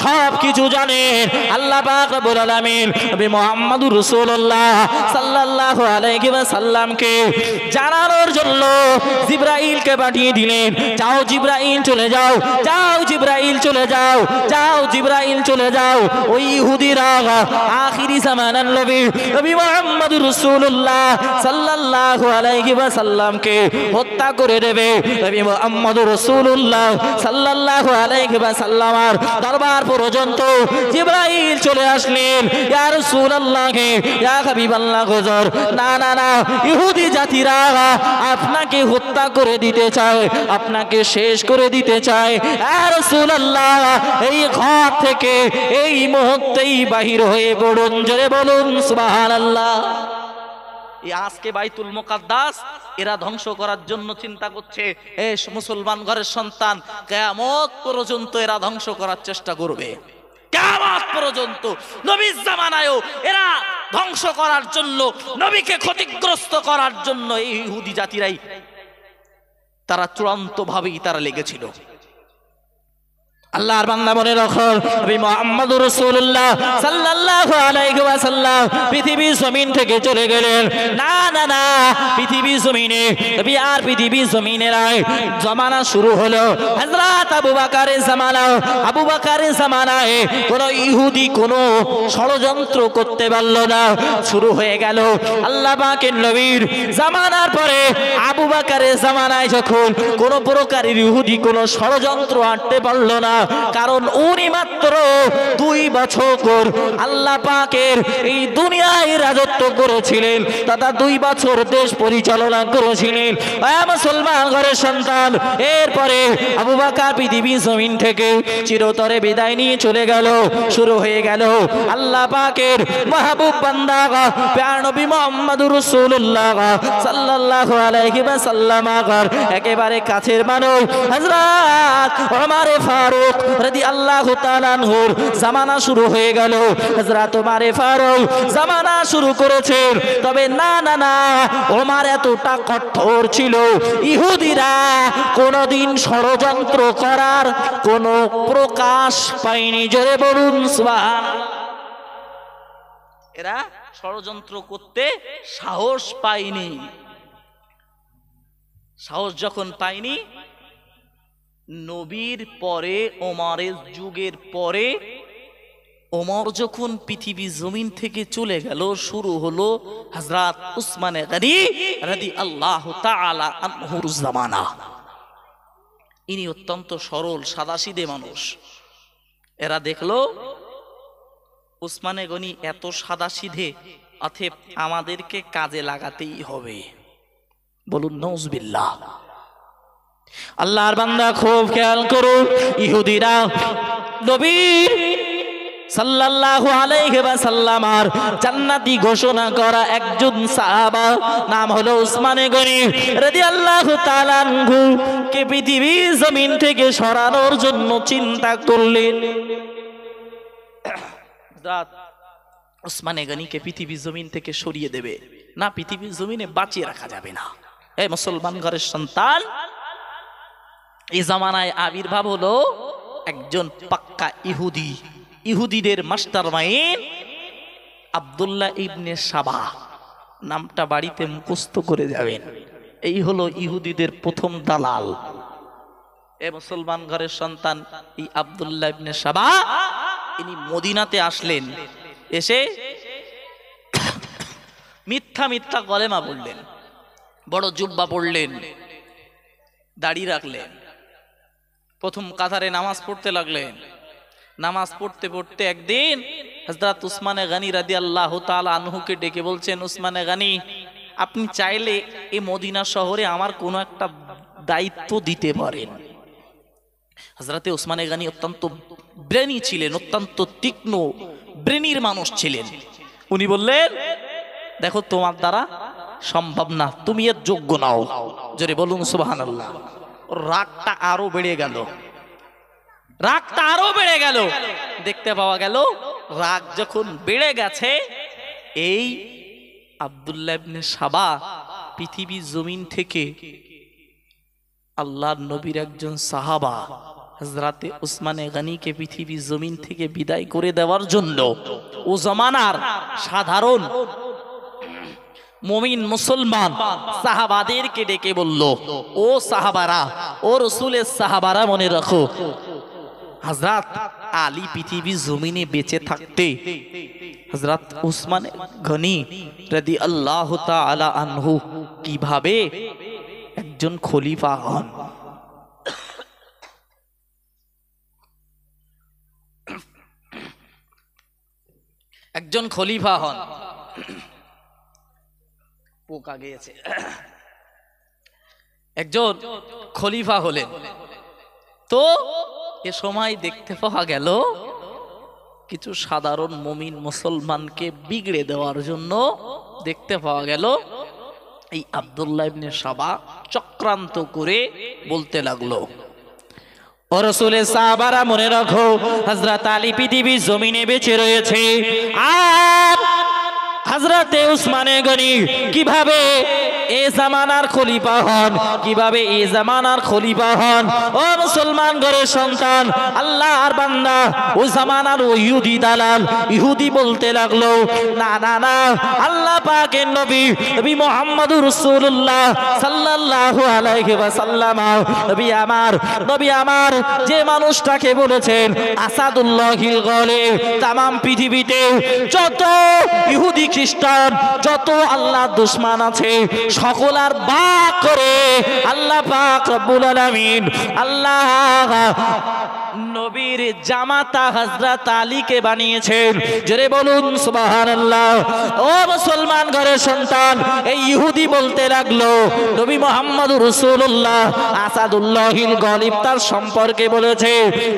সব কিছু জানেন আল্লাহ পাক রব্বুল আলামিন নবী মুহাম্মদুর রাসূলুল্লাহ সাল্লাল্লাহু আলাইহি ওয়াসাল্লামকে জানানোর জন্য জিবরাইলকে পাঠিয়ে দিলেন যাও জিবরাইল চলে যাও যাও জিবরাইল চলে যাও যাও জিবরাইল চলে যাও ওই ইহুদিরা আখিরি নবী মুহাম্মদুর রাসূলুল্লাহ সাল্লাল্লাহু আলাইহি হত্যা করে দেবে নবী মুহাম্মদুর রাসূলুল্লাহ সাল্লাল্লাহু আলাইহি দরবার পর্যন্ত জিবরাইল চলে আসলেন ইয়া রাসূলুল্লাহ ইয়া হাবিবাল্লাহ হুজুর না না না ইহুদি জাতিরা আপনাকে হত্যা করে দিতে চায় আপনাকে শেষ করে দিতে চায় ইয়া রাসূলুল্লাহ এই ঘর থেকে এই মুহূর্তেই বাহির হয়ে বলুন জোরে বলুন সুবাহান আল্লাহ আজকে বাইতুল মোকাদ্দাস এরা ধ্বংস করার জন্য চিন্তা করছে এ মুসলমান ঘরের সন্তান কেয়ামত পর্যন্ত এরা ধ্বংস করার চেষ্টা করবে কেয়ামত পর্যন্ত নবীর জামানায়ও এরা ধ্বংস করার জন্য নবীকে ক্ষতিগ্রস্ত করার জন্য এই ইহুদি জাতিরাই তারা চূড়ান্তভাবেই তারা লেগেছিল আল্লাহর বান্দা মনে রাখো নবী মুহাম্মদুর রাসূলুল্লাহ সাল্লাল্লাহু আলাইহি ওয়াসাল্লাম পৃথিবী জমিন থেকে চলে গেলেন না না না পৃথিবী জমিনে নবী আর পৃথিবী জমিনে নয় জামানা শুরু হলো হযরত আবু বকরের জামানা আবু বকরের জামানায় কোন ইহুদি কোন ষড়যন্ত্র করতে পারল না শুরু হয়ে গেল আল্লাহ পাকের নবীর জামানার পরে আবু বকরের জামানায় যখন কোন প্রকারের ইহুদি কোন ষড়যন্ত্র আটতে পারল না কারণ উনি মাত্র দুই বছর আল্লাহ পাকের এই দুনিয়ায় রাজত্ব করেছিলেন দাদা দুই বছর দেশ পরিচালনা করেছিলেন মুসলমান ঘরের সন্তান এরপরে আবু বাকা পৃথিবী জমিন থেকে চিরতরে বিদায় নিয়ে চলে গেল শুরু হয়ে গেল আল্লাহ পাকের মাহবুব বান্দা প্যানবী মোহাম্মদুর রসুল্লাহ সাল্লাহ আলাইহি সাল্লামাগর একেবারে কাছের মানুষ হজরত আমার ফারুক রাদি আল্লাহ তালানহুর জামানা শুরু হয়ে গেল হাজরাত ওমার ফারুক জামানা শুরু করেছেন তবে না না না ওমার এতটা কঠোর ছিল ইহুদিরা কোনদিন ষড়যন্ত্র করার কোন প্রকাশ পাইনি জোরে বলুন সোয়ান এরা ষড়যন্ত্র করতে সাহস পাইনি সাহস যখন পাইনি নবীর পরে ওমারের যুগের পরে ওমর যখন পৃথিবী জমিন থেকে চলে গেল শুরু হলো হজরত উসমানে গানি রাদি আল্লাহ জামানা ইনি অত্যন্ত সরল সাদাসিদে মানুষ এরা দেখলো উসমানে গনি এত সাদাসিধে অথেব আমাদেরকে কাজে লাগাতেই হবে বলুন নজবিল্লাহ আল্লাহর বান্দা খুব খেয়াল করুন ইহুদিরা নবীর জমিন থেকে সরানোর জন্য চিন্তা করলেন উসমানে গনিকে পৃথিবীর জমিন থেকে সরিয়ে দেবে না পৃথিবীর জমিনে বাঁচিয়ে রাখা যাবে না এ মুসলমান ঘরের সন্তান এই জামানায় আবির্ভাব হলো একজন পাক্কা ইহুদি ইহুদিদের mastermind Abdullah ibn Saba নামটা বাড়িতে মুখস্ত করে যাবেন এই হলো ইহুদিদের প্রথম দালাল এ মুসলমান ঘরের সন্তান এই আবদুল্লাহ ইবনে সাবা ইনি মদিনাতে আসলেন এসে মিথ্যা মিথ্যা গলেমা বললেন বড় জুব্বা পড়লেন দাড়ি রাখলেন প্রথম কাতারে নামাজ পড়তে লাগলেন নামাজ পড়তে পড়তে একদিন হজরত উসমানে গানি রাদি আল্লাহ তাল আনহুকে ডেকে বলছেন উসমানে গানি আপনি চাইলে এই মদিনা শহরে আমার কোনো একটা দায়িত্ব দিতে পারেন হজরতে উসমানে গানি অত্যন্ত ব্রেনি ছিলেন অত্যন্ত তীক্ষ্ণ ব্রেনির মানুষ ছিলেন উনি বললেন দেখো তোমার দ্বারা সম্ভব না তুমি এর যোগ্য নাও জোরে বলুন সুবাহান আল্লাহ রাগটা আরো বেড়ে গেল রাগটা আরো বেড়ে গেল দেখতে পাওয়া গেল রাগ যখন বেড়ে গেছে এই ইবনে সাবা পৃথিবী জমিন থেকে আল্লাহ নবীর একজন সাহাবা হজরাতে উসমানে গানিকে পৃথিবী জমিন থেকে বিদায় করে দেওয়ার জন্য ও জমানার সাধারণ মমিন মুসলমান সাহাবাদেরকে ডেকে বলল ও সাহাবারা ও রসুলের সাহাবারা মনে রাখো হাজরাত আলী পৃথিবী জমিনে বেঁচে থাকতে হজরত উসমান গনি রদি আল্লাহ তালা আনহু কিভাবে একজন খলিফা হন একজন খলিফা হন পোকা গিয়েছে একজন খলিফা হলেন তো এ সময় দেখতে পাওয়া গেল কিছু সাধারণ মমিন মুসলমানকে বিগড়ে দেওয়ার জন্য দেখতে পাওয়া গেল এই আবদুল্লাহ ইবনে সাবা চক্রান্ত করে বলতে লাগলো মনে রাখো হজরত আলী পৃথিবীর জমিনে বেঁচে রয়েছে আর हजरते उस्मान गनी कि भावे এ জামানার খলিফা হন কিভাবে এ জামানার খলিফা হন ও মুসলমান ঘরের সন্তান আর বান্দা ও জামানার ও ইহুদি দালাল ইহুদি বলতে লাগলো না না না আল্লাহ পাকের নবী নবী মোহাম্মদুর রাসূলুল্লাহ সাল্লাল্লাহু আলাইহি ওয়াসাল্লাম নবী আমার নবী আমার যে মানুষটাকে বলেছেন আসাদুল্লাহিল গলে তাম পৃথিবীতে যত ইহুদি খ্রিস্টান যত আল্লাহ দুশ্মান আছে সকল আর বাক করে আল্লাহ পাক রব্বুল আলামিন আল্লাহ নবীর জামাতা হজরত আলীকে বানিয়েছেন জোরে বলুন সুবহানাল্লাহ ও মুসলমান ঘরের সন্তান এই ইহুদি বলতে লাগলো নবী মুহাম্মদ রাসূলুল্লাহ আসাদুল্লাহিল গালিব তার সম্পর্কে বলেছে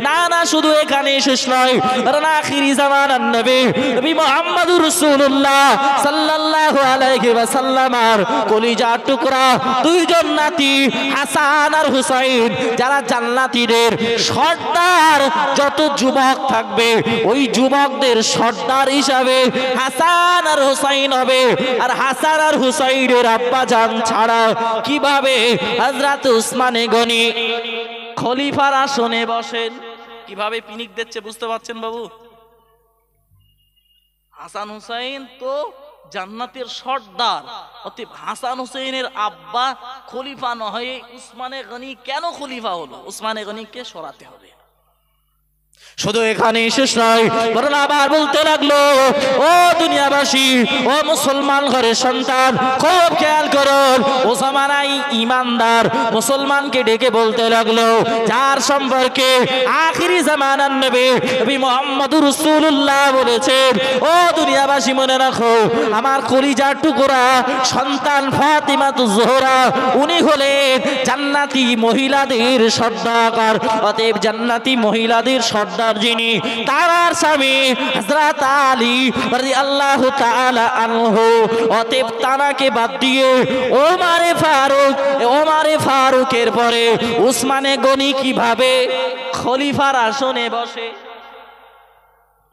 না না শুধু এখানে শেষ নয় কারণ আখিরি জামানার নবী নবী মুহাম্মদ রাসূলুল্লাহ সাল্লাল্লাহু আলাইহি ওয়াসাল্লামার কলিজা টুকরা দুই দুইজন নাতি হাসান আর হুসাইন যারা জান্নাতিদের সর্দার যত যুবক থাকবে ওই যুবকদের সর্দার হিসাবে হাসান আর হুসাইন হবে আর হাসান আর হুসাইনের আব্বা যান ছাড়া কিভাবে হজরত উসমানে গনি খলিফার আসনে বসেন কিভাবে পিনিক দিচ্ছে বুঝতে পারছেন বাবু হাসান হুসাইন তো জান্নাতের সর্দার অতএব হাসান হুসেনের আব্বা খলিফা নহে উসমানে গনি কেন খলিফা হলো উসমানে গনিকে সরাতে হবে শুধু এখানেই শেষ নয় বরং আবার বলতে লাগলো ও দুনিয়াবাসী ও মুসলমান ঘরের সন্তান খুব খেয়াল করুন ও জামানাই ইমানদার মুসলমানকে ডেকে বলতে লাগলো যার সম্পর্কে আখিরি জামানার নেবে নবী মোহাম্মদ রসুল্লাহ বলেছেন ও দুনিয়াবাসী মনে রাখো আমার কলিজার টুকরা সন্তান ফাতিমা জোহরা উনি হলেন জান্নাতি মহিলাদের সর্দাকার অতএব জান্নাতি মহিলাদের সর্দার সাহেব যিনি তার স্বামী হজরত আলী আল্লাহ আনহু অতএব তারাকে বাদ দিয়ে ওমারে ফারুক ওমারে ফারুকের পরে উসমানে গনি কিভাবে খলিফার আসনে বসে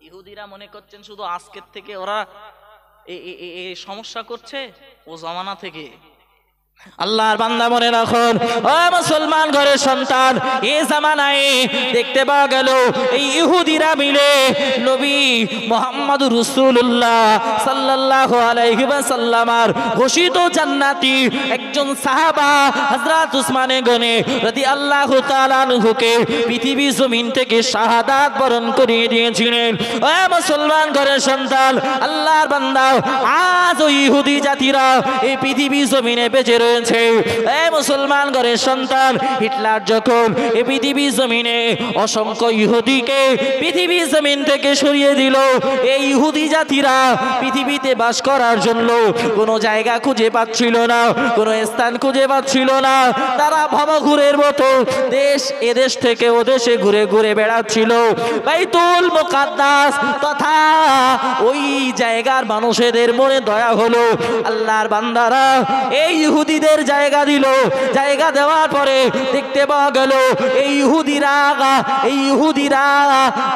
ইহুদিরা মনে করছেন শুধু আজকের থেকে ওরা সমস্যা করছে ও জমানা থেকে আল্লাহর বান্দা মনে রাখুন ও মুসলমান ঘরের সন্তান এ জামানায় দেখতে পাওয়া গেল এই ইহুদিরা মিলে নবী মোহাম্মদ রসুল্লাহ সাল্লাহ আলাইসাল্লামার ঘোষিত জান্নাতি একজন সাহাবা হজরত উসমানে গনে রদি আল্লাহ তালানহুকে পৃথিবী জমিন থেকে শাহাদাত বরণ করিয়ে দিয়েছিলেন ও মুসলমান ঘরের সন্তান আল্লাহর বান্দা আজ ওই ইহুদি জাতিরা এই পৃথিবী জমিনে বেঁচে রয়েছে এ মুসলমান ঘরের সন্তান হিটলার যখন এ পৃথিবী জমিনে অসংখ্য ইহুদিকে পৃথিবী জমিন থেকে সরিয়ে দিল এই ইহুদি জাতিরা পৃথিবীতে বাস করার জন্য কোনো জায়গা খুঁজে পাচ্ছিল না কোনো স্থান খুঁজে পাচ্ছিল না তারা ভবঘুরের মতো দেশ এদেশ থেকে ও দেশে ঘুরে ঘুরে বেড়াচ্ছিল বাইতুল মোকাদ্দাস তথা ওই জায়গার মানুষেদের মনে দয়া হলো আল্লাহর বান্দারা এই ইহুদি ইহুদিদের জায়গা দিল জায়গা দেওয়ার পরে দেখতে পাওয়া গেল এই ইহুদিরা এই ইহুদিরা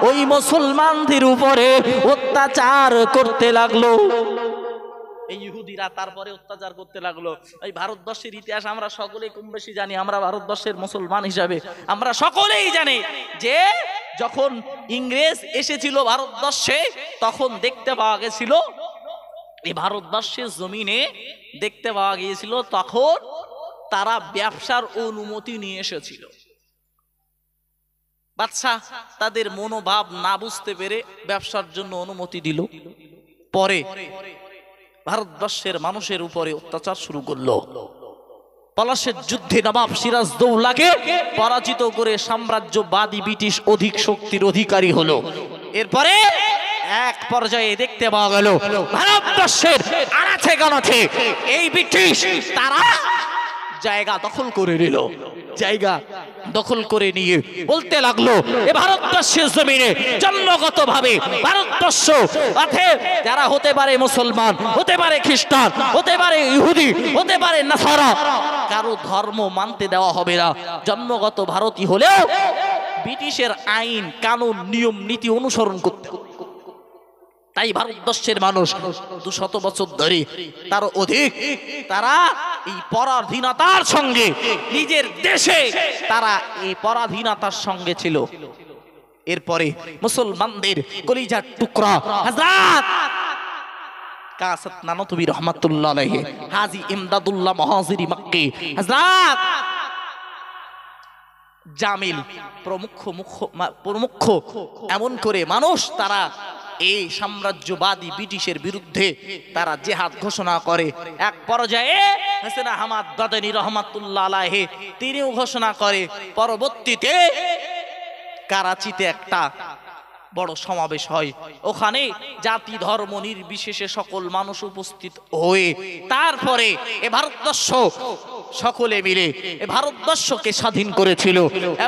ওই মুসলমানদের উপরে অত্যাচার করতে লাগলো এই ইহুদিরা তারপরে অত্যাচার করতে লাগলো এই ভারতবর্ষের ইতিহাস আমরা সকলেই কম বেশি জানি আমরা ভারতবর্ষের মুসলমান হিসাবে আমরা সকলেই জানি যে যখন ইংরেজ এসেছিল ভারতবর্ষে তখন দেখতে পাওয়া গেছিল এই ভারতবর্ষের জমিনে দেখতে পাওয়া গিয়েছিল তখন তারা ব্যবসার অনুমতি নিয়ে এসেছিল বাচ্চা তাদের মনোভাব না বুঝতে পেরে ব্যবসার জন্য অনুমতি দিল পরে ভারতবর্ষের মানুষের উপরে অত্যাচার শুরু করলো পলাশের যুদ্ধে নবাব সিরাজ দৌলাকে পরাজিত করে সাম্রাজ্যবাদী ব্রিটিশ অধিক শক্তির অধিকারী হলো এরপরে এক পর্যায়ে দেখতে পাওয়া গেল ভারতবর্ষের আনাচে গানাচে এই ব্রিটিশ তারা জায়গা দখল করে নিল জায়গা দখল করে নিয়ে বলতে লাগলো এ ভারতবর্ষের জমিনে জন্মগত ভাবে যারা হতে পারে মুসলমান হতে পারে খ্রিস্টান হতে পারে ইহুদি হতে পারে নাসারা কারো ধর্ম মানতে দেওয়া হবে না জন্মগত ভারতী হলেও ব্রিটিশের আইন কানুন নিয়ম নীতি অনুসরণ করতে তাই ভারতবর্ষের মানুষ দুশত বছর ধরে তার অধিক তারা এই পরাধীনতার সঙ্গে নিজের দেশে তারা এই পরাধীনতার সঙ্গে ছিল এরপরে মুসলমানদের কলিজার টুকরা হাজার কাসাত নানতবি রহমাতুল্লাহ আলাইহি হাজী ইমদাদুল্লাহ মহাজিরি মক্কি হযরত জামিল প্রমুখ মুখ্য প্রমুখ এমন করে মানুষ তারা এই সাম্রাজ্যবাদী ব্রিটিশের বিরুদ্ধে তারা জেহাদ ঘোষণা করে এক পর্যায়ে হাসিনা হামাদ দাদানী রহমাতুল্লাহ আলাহে তিনিও ঘোষণা করে পরবর্তীতে কারাচিতে একটা বড় সমাবেশ হয় ওখানে জাতি ধর্ম নির্বিশেষে সকল মানুষ উপস্থিত হয়ে তারপরে এ ভারতবর্ষ সকলে মিলে এ ভারতবর্ষকে স্বাধীন করেছিল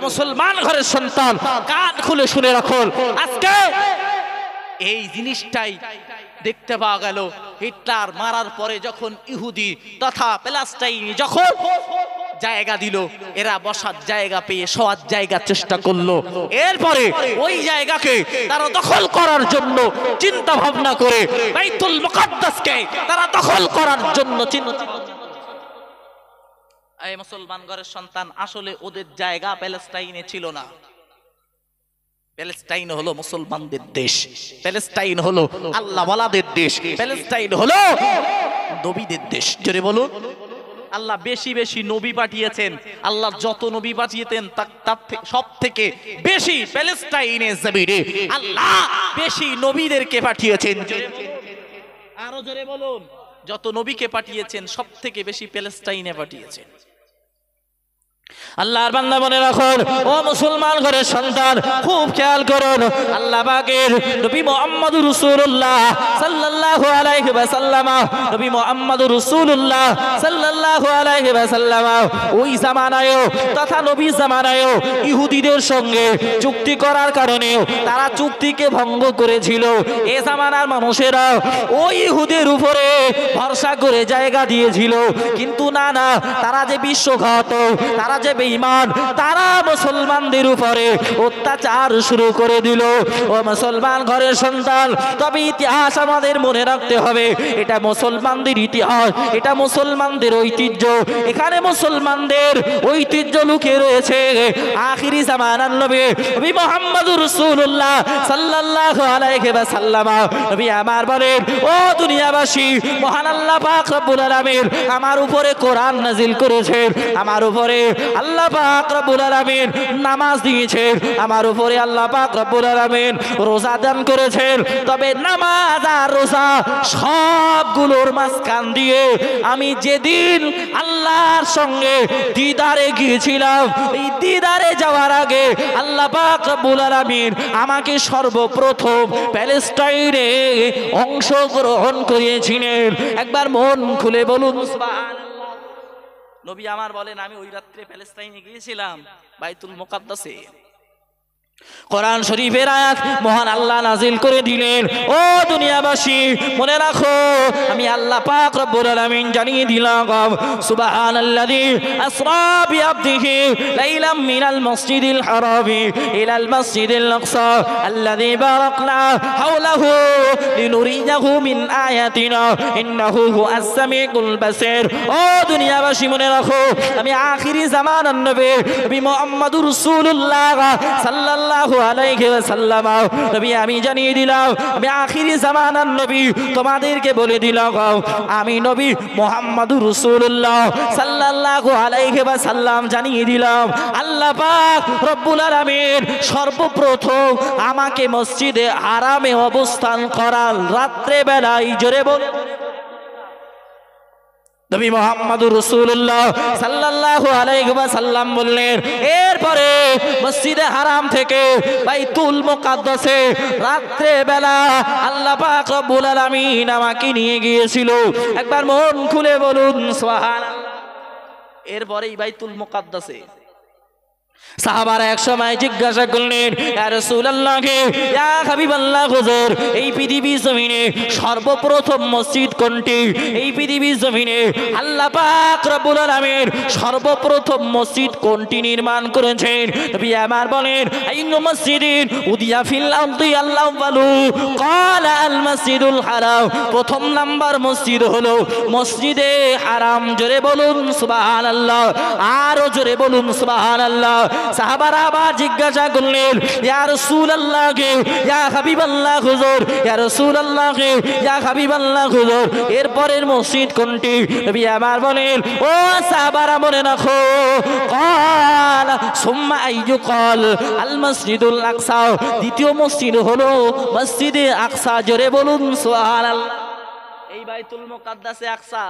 মুসলমান ঘরের সন্তান কান খুলে শুনে রাখুন আজকে এই জিনিসটাই দেখতে পাওয়া গেল হিটলার মারার পরে যখন ইহুদি তথা প্যালাস্টাইন যখন জায়গা দিল এরা বসার জায়গা পেয়ে সবার জায়গা চেষ্টা করলো এরপরে ওই জায়গাকে তারা দখল করার জন্য চিন্তা ভাবনা করে তারা দখল করার জন্য চিন্তা এই মুসলমান ঘরের সন্তান আসলে ওদের জায়গা প্যালেস্টাইনে ছিল না প্যালেস্টাইন হলো মুসলমানদের দেশ প্যালেস্টাইন হলো বালাদের দেশ প্যালেস্টাইন হলো নবীদের দেশ জোরে বলুন আল্লাহ বেশি বেশি নবী পাঠিয়েছেন আল্লাহ যত নবী পাঠিয়েছেন তার সব থেকে বেশি প্যালেস্টাইনে জমিনে আল্লাহ বেশি নবীদেরকে পাঠিয়েছেন আরো জোরে বলুন যত নবীকে পাঠিয়েছেন সব থেকে বেশি প্যালেস্টাইনে পাঠিয়েছেন আল্লাহর বান্দা মনে রাখুন ও মুসলমান ঘরের সন্তান খুব খেয়াল করুন আল্লাহ পাকের নবী মুহাম্মদ রাসূলুল্লাহ সাল্লাল্লাহু আলাইহি ওয়াসাল্লাম নবী মুহাম্মদ রাসূলুল্লাহ সাল্লাল্লাহু আলাইহি ওয়াসাল্লাম ওই জামানায়ও তথা নবী জামানায়ও ইহুদিদের সঙ্গে চুক্তি করার কারণে তারা চুক্তিকে ভঙ্গ করেছিল এ জামানার মানুষেরা ওই ইহুদের উপরে ভরসা করে জায়গা দিয়েছিল কিন্তু না না তারা যে বিশ্বঘাত তারা যে বেঈমান তারা মুসলমানদের উপরে অত্যাচার শুরু করে দিল ও মুসলমান ঘরের সন্তান তবে ইতিহাস আমাদের মনে রাখতে হবে এটা মুসলমানদের ইতিহাস এটা মুসলমানদের ঐতিহ্য এখানে মুসলমানদের ঐতিহ্য লুকিয়ে রয়েছে আখিরি জামানার নবী নবী মোহাম্মদুর রাসূলুল্লাহ সাল্লাল্লাহু আলাইহি ওয়া সাল্লাম নবী আমার বলেন ও দুনিয়াবাসী মহান আল্লাহ পাক রব্বুল আলামিন আমার উপরে কোরআন নাজিল করেছেন আমার উপরে আল্লাহ পাক রব্বুল আলামিন নামাজ দিয়েছেন আমার উপরে আল্লাহ পাক রব্বুল আলামিন রোজা দান করেছেন তবে নামাজ আর রোজা সবগুলোর মাঝখান দিয়ে আমি যেদিন আল্লাহর সঙ্গে দিদারে গিয়েছিলাম এই দিদারে যাওয়ার আগে আল্লাহ পাক রব্বুল আলামিন আমাকে সর্বপ্রথম প্যালেস্টাইনে অংশগ্রহণ করিয়েছিলেন একবার মন খুলে বলুন সুবহানাল্লাহ নবী আমার বলেন আমি ওই রাত্রে প্যালেস্তাইনে গিয়েছিলাম বাইতুল মোকাদ্দাসে কোরআন শরীফের আয়াত মহান আল্লাহ নাজিল করে দিলেন ও দুনিয়াবাসী মনে রাখো আমি আল্লাহ পাক রব্বুল আলামিন জানিয়ে দিলাম সুবহানাল্লাযী আসরা বিআবদিহি লাইলাম মিনাল মসজিদিল হারামি ইলাল মসজিদিল আকসা আল্লাযী বারাকনা হাওলাহু লিনুরিয়াহু মিন আয়াতিনা ইন্নাহু হুয়াস সামিউল বাসির ও দুনিয়াবাসী মনে রাখো আমি আখিরি জামানার নবী আমি মুহাম্মাদুর রাসূলুল্লাহ সাল্লাল্লাহু সাল্লাল্লাহু আলাইহি ওয়াসাল্লাম নবী আমি জানিয়ে দিলাম আমি আখিরি জামানার নবী তোমাদেরকে বলে দিলাম আমি নবী মুহাম্মাদুর রাসূলুল্লাহ সাল্লাল্লাহু আলাইহি ওয়াসাল্লাম জানিয়ে দিলাম আল্লাহ পাক রব্বুল আলামিন সর্বপ্রথম আমাকে মসজিদে আরামে অবস্থান করার রাত্রে বেলায় জোরে বল নবী মোহাম্মদুর রসুল্লাহ সাল্লাহ সাল্লাম বললেন এরপরে মসজিদে হারাম থেকে বাইতুল মোকাদ্দসে রাত্রে বেলা আল্লাহ পাক রব্বুল আলামিন আমাকে নিয়ে গিয়েছিল একবার মন খুলে বলুন সোহান এরপরেই বাইতুল মোকাদ্দসে সাহাবারা এক সময় জিজ্ঞাসা করলেন এই পৃথিবী জমিনে সর্বপ্রথম মসজিদ কোনটি এই পৃথিবী জমিনে আল্লাহ পাক রব্বুল সর্বপ্রথম মসজিদ কোনটি নির্মাণ করেছেন তবে আমার বলেন আইনু উদিয়া আল্লাহ মসজিদুল হারাম প্রথম নাম্বার মসজিদ হলো মসজিদে জোরে বলুন সুবাহ আল্লাহ জোরে বলুন সাহাবারা আবার জিজ্ঞাসা করলেন ইয়া রাসূলুল্লাহকে ইয়া হাবিবাল্লাহ হুজুর ইয়া রাসূলুল্লাহকে ইয়া হাবিবাল্লাহ হুজুর এরপরের মসজিদ কোনটি নবী আমার বলেন ও সাহাবারা মনে রাখো قال ثم আইয়ু قال আল মসজিদুল দ্বিতীয় মসজিদ হলো মসজিদে আকসা জোরে বলুন সুবহানাল্লাহ এই বাইতুল মুকাদ্দাসে আকসা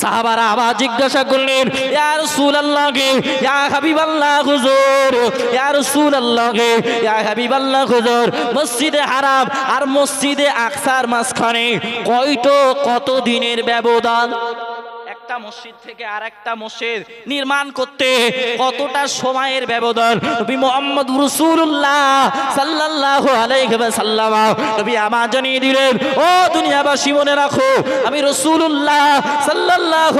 সাহাবারা আবার জিজ্ঞাসা করলেন ইয়ার সুল আল্লাহকে ইয়া হাবিব আল্লাহ হুজুর ইয়ার সুল আল্লাহকে ইয়া হাবিব আল্লাহ হুজুর মসজিদে হারাম আর মসজিদে আকসার মাঝখানে কয়টো কত দিনের ব্যবধান একটা মসজিদ থেকে আর একটা মসজিদ নির্মাণ করতে কতটা সময়ের ব্যবধান নবী মোহাম্মদ রসুল্লাহ সাল্লাহ সাল্লাম নবী আমার জানিয়ে দিলেন ও দুনিয়াবাসী মনে রাখো আমি রসুল্লাহ সাল্লাহ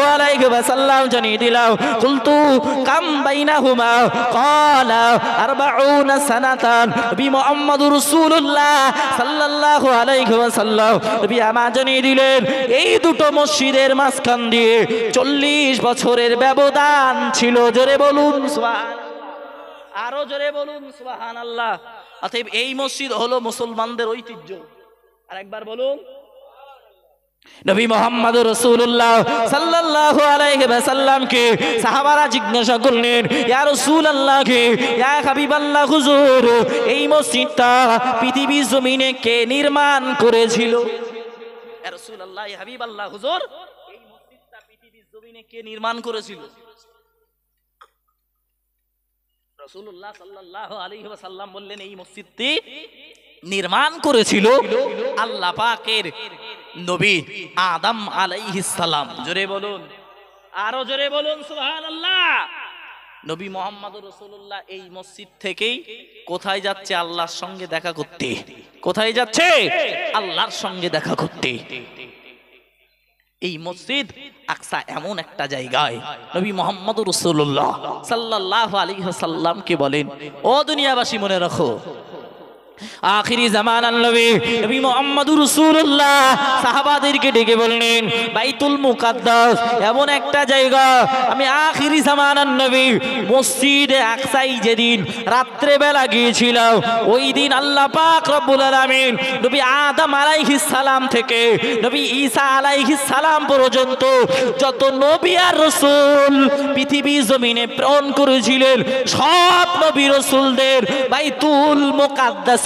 সাল্লাম জানিয়ে দিলাম কুলতু কাম বাইনা হুমা কলা আর সানাতান নবী মোহাম্মদ রসুল্লাহ সাল্লাহ আলাইকুম নবী আমার জানিয়ে দিলেন এই দুটো মসজিদের মাঝখান দিয়ে চল্লিশ বছরের ব্যবধান ছিল জোরে বলুন আরো জোরে বলুন সুবাহান আল্লাহ অথব এই মসজিদ হলো মুসলমানদের ঐতিহ্য আর একবার বলুন নবী মোহাম্মদ রসুল্লাহ সাল্লাহ আলাইসাল্লামকে সাহাবারা জিজ্ঞাসা করলেন ইয়া রসুল আল্লাহকে ইয়া হুজুর এই মসজিদটা পৃথিবীর জমিনে কে নির্মাণ করেছিল রসুল আল্লাহ হাবিব আল্লাহ হুজুর জমিনে কে নির্মাণ করেছিল রসুল্লাহ সাল্লাহ আলী সাল্লাম বললেন এই মসজিদটি নির্মাণ করেছিল আল্লাহ পাকের নবী আদম আলাইহিসাল্লাম জোরে বলুন আরো জোরে বলুন সুহান আল্লাহ নবী মোহাম্মদ রসুল্লাহ এই মসজিদ থেকেই কোথায় যাচ্ছে আল্লাহর সঙ্গে দেখা করতে কোথায় যাচ্ছে আল্লাহর সঙ্গে দেখা করতে এই মসজিদ আকসা এমন একটা জায়গায় নবী মোহাম্মদ রসুল্লাহ সাল্লাহ আলী সাল্লামকে বলেন ও দুনিয়াবাসী মনে রাখো আখিরি জামান নবী মোহাম্মদ রসুল্লাহ সাহাবাদেরকে ডেকে বললেন বাইতুল মুকাদ্দাস এমন একটা জায়গা আমি আখিরি জামান নবী মসজিদে আকসাই যেদিন রাত্রে বেলা গিয়েছিলাম ওই দিন আল্লাহ পাক রব্বুল আলামিন নবী আদম আলাইহি সালাম থেকে নবী ঈসা আলাইহি সালাম পর্যন্ত যত নবী আর রসুল পৃথিবী জমিনে প্রেরণ করেছিলেন সব নবী রসুলদের বাইতুল মুকাদ্দাস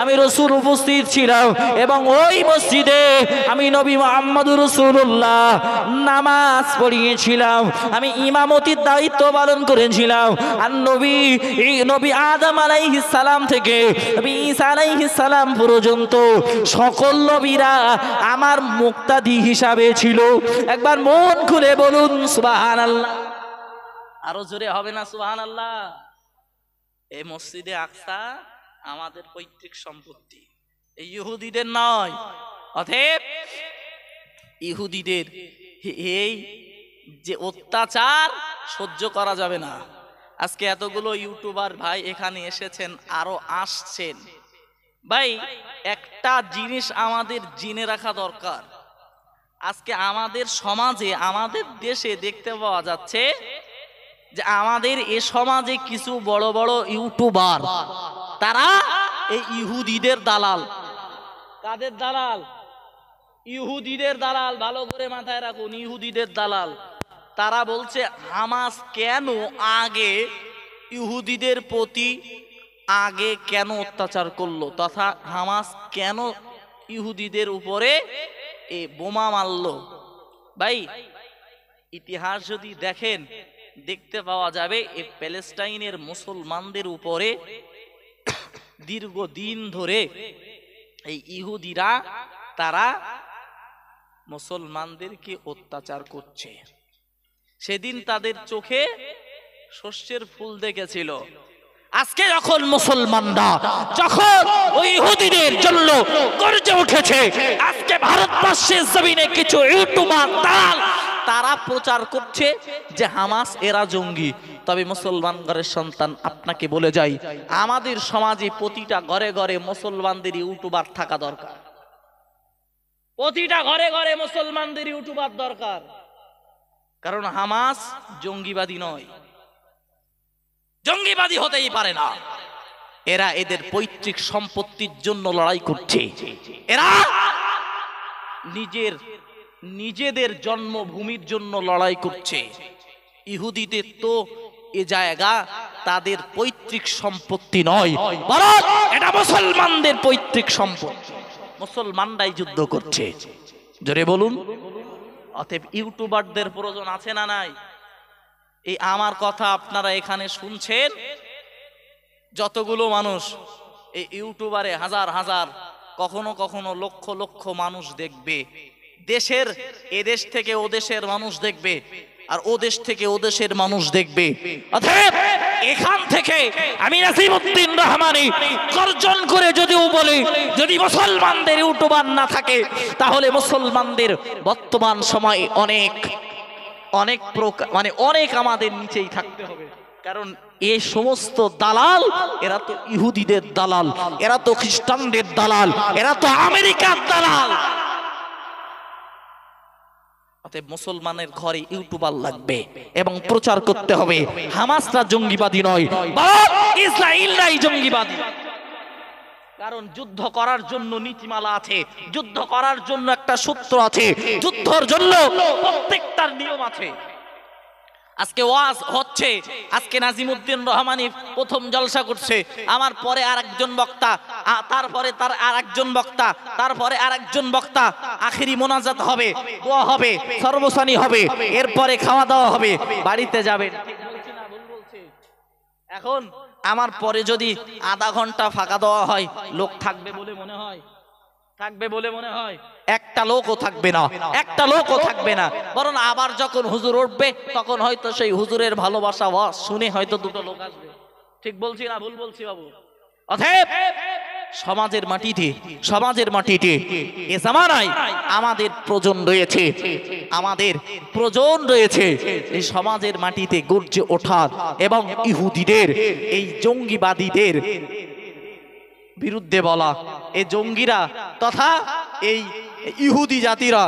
আমি রসুল উপস্থিত ছিলাম এবং ওই মসজিদে আমি নবী মোহাম্মদ রসুল্লাহ নামাজ পড়িয়েছিলাম আমি ইমামতির দায়িত্ব পালন করেছিলাম আর নবী নবী আদম আলাইহিস সালাম থেকে নবী ঈসা আলাইহিস পর্যন্ত সকল নবীরা আমার মুক্তাদি হিসাবে ছিল একবার মন খুলে বলুন সুবাহান আল্লাহ আরো জোরে হবে না সুবাহান আল্লাহ এই মসজিদে আকসা আমাদের পৈতৃক সম্পত্তি এই ইহুদিদের নয় অতএব ইহুদিদের এই যে অত্যাচার সহ্য করা যাবে না আজকে এতগুলো ইউটিউবার ভাই এখানে এসেছেন আরো আসছেন ভাই একটা জিনিস আমাদের জেনে রাখা দরকার আজকে আমাদের সমাজে আমাদের দেশে দেখতে পাওয়া যাচ্ছে যে আমাদের এ সমাজে কিছু বড় বড় ইউটিউবার তারা এই ইহুদিদের দালাল কাদের দালাল ইহুদিদের দালাল ভালো করে মাথায় রাখুন ইহুদিদের দালাল তারা বলছে হামাস কেন আগে ইহুদিদের প্রতি আগে কেন অত্যাচার করলো তথা হামাস কেন ইহুদিদের উপরে এ বোমা মারল ভাই ইতিহাস যদি দেখেন দেখতে পাওয়া যাবে এ প্যালেস্টাইনের মুসলমানদের উপরে দীর্ঘ দিন ধরে এই ইহুদিরা তারা মুসলমানদেরকে অত্যাচার করছে সেদিন তাদের চোখে শস্যের ফুল দেখেছিল আজকে যখন মুসলমানরা যখন ওই ইহুদিদের জন্য গর্জে উঠেছে আজকে ভারতবর্ষের জমিনে কিছু ইউটিউবার দালাল তারা প্রচার করছে যে হামাস এরা জঙ্গি তবে মুসলমান ঘরের সন্তান আপনাকে বলে যাই আমাদের সমাজে প্রতিটা ঘরে ঘরে মুসলমানদের ইউটিউবার থাকা দরকার প্রতিটা ঘরে ঘরে মুসলমানদের ইউটিউবার দরকার কারণ হামাস জঙ্গিবাদী নয় জঙ্গিবাদী হতেই পারে না এরা এদের পৈতৃক সম্পত্তির জন্য লড়াই করছে এরা নিজের নিজেদের জন্মভূমির জন্য লড়াই করছে ইহুদিদের তো এ জায়গা তাদের পৈতৃক সম্পত্তি নয় এটা মুসলমানদের পৈতৃক সম্পত্তি মুসলমানরাই যুদ্ধ করছে জোরে বলুন অতএব ইউটিউবারদের প্রয়োজন আছে না নাই এই আমার কথা আপনারা এখানে শুনছেন যতগুলো মানুষ এই ইউটিউবারে হাজার হাজার কখনো কখনো লক্ষ লক্ষ মানুষ দেখবে দেশের এদেশ থেকে ও দেশের মানুষ দেখবে আর ও দেশ থেকে ও দেশের মানুষ দেখবে এখান থেকে আমি নাসিমুদ্দিন রহমানি গর্জন করে যদিও বলি যদি মুসলমানদের ইউটিউবার না থাকে তাহলে মুসলমানদের বর্তমান সময়ে অনেক অনেক প্রকার মানে অনেক আমাদের নিচেই থাকতে হবে কারণ এ সমস্ত দালাল এরা তো ইহুদিদের দালাল এরা তো খ্রিস্টানদের দালাল এরা তো আমেরিকার দালাল মুসলমানের ঘরে ইউটিউবার লাগবে এবং প্রচার করতে হবে হামাসরা জঙ্গিবাদী নয় জঙ্গিবাদী কারণ যুদ্ধ করার জন্য নীতিমালা আছে যুদ্ধ করার জন্য একটা সূত্র আছে যুদ্ধর জন্য প্রত্যেকটার নিয়ম আছে আজকে ওয়াজ হচ্ছে আজকে নাজিমুদ্দিন রহমানি প্রথম জলসা করছে আমার পরে আর একজন বক্তা তারপরে তার আর একজন বক্তা তারপরে আর একজন বক্তা আখেরি মোনাজাত হবে দোয়া হবে সর্বসানি হবে এরপরে খাওয়া দাওয়া হবে বাড়িতে যাবেন এখন আমার পরে যদি আধা ঘন্টা ফাঁকা দেওয়া হয় লোক থাকবে বলে মনে হয় থাকবে বলে মনে হয় একটা লোকও থাকবে না একটা লোকও থাকবে না বরং আবার যখন হুজুর উঠবে তখন হয়তো সেই হুজুরের ভালোবাসা শুনে হয়তো দুটো লোক আসবে ঠিক বলছি না ভুল বলছি বাবু অথেব সমাজের মাটিতে সমাজের মাটিতে এ জামানায় আমাদের প্রজন রয়েছে আমাদের প্রজন রয়েছে এই সমাজের মাটিতে গর্জে ওঠার এবং ইহুদিদের এই জঙ্গিবাদীদের বিরুদ্ধে বলা এ জঙ্গিরা তথা এই ইহুদি জাতিরা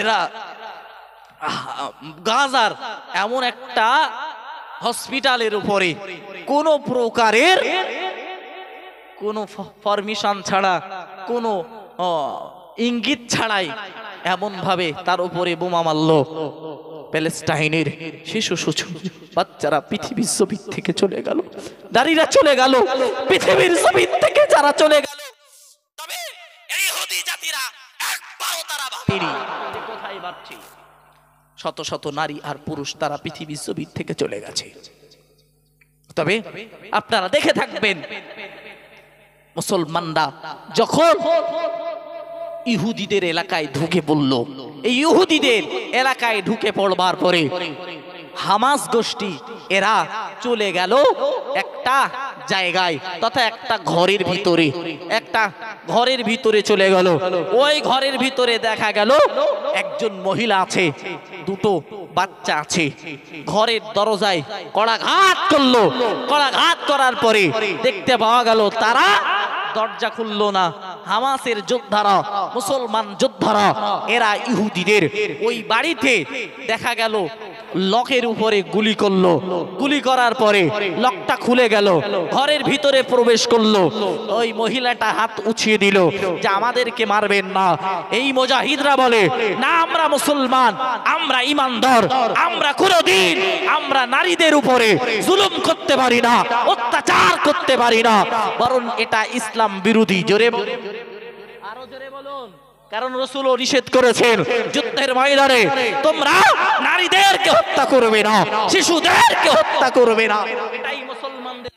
এরা গাজার এমন একটা হসপিটালের উপরে কোনো প্রকারের কোনো পারমিশন ছাড়া কোনো ইঙ্গিত ছাড়াই এমনভাবে তার উপরে বোমা মারল প্যালেস্টাইনের শিশু সুচু বাচ্চারা পৃথিবীর ছবির থেকে চলে গেল নারীরা চলে গেল পৃথিবীর ছবির থেকে যারা চলে গেল তবে জাতিরা একবারও তারা কোথায় শত শত নারী আর পুরুষ তারা পৃথিবীর ছবির থেকে চলে গেছে তবে আপনারা দেখে থাকবেন মুসলমানরা যখন ইহুদিদের এলাকায় ঢুকে পড়ল এই ইহুদিদের এলাকায় ঢুকে পড়বার পরে হামাস গোষ্ঠী এরা চলে গেল একটা জায়গায় তথা একটা ঘরের ভিতরে একটা ঘরের ভিতরে চলে গেল ওই ঘরের ভিতরে দেখা গেল একজন মহিলা আছে দুটো বাচ্চা আছে ঘরের দরজায় কড়াঘাত করলো কড়াঘাত করার পরে দেখতে পাওয়া গেল তারা দরজা খুলল না হামাসের যোদ্ধারা মুসলমান যোদ্ধারা এরা ইহুদিদের ওই বাড়িতে দেখা গেল লকের উপরে গুলি করলো গুলি করার পরে লকটা খুলে গেল ঘরের ভিতরে প্রবেশ করলো ওই মহিলাটা হাত উঠিয়ে দিল যে আমাদেরকে মারবেন না এই মোজাহিদরা বলে না আমরা মুসলমান আমরা ইমানদার আমরা কোনোদিন আমরা নারীদের উপরে জুলুম করতে পারি না অত্যাচার করতে পারি না বরং এটা ইসলাম বিরোধী জোরে কারণ রসুল নিষেধ করেছেন যুদ্ধের ময়দানে তোমরা নারীদেরকে হত্যা করবে না শিশুদেরকে হত্যা করবে না এটাই মুসলমানদের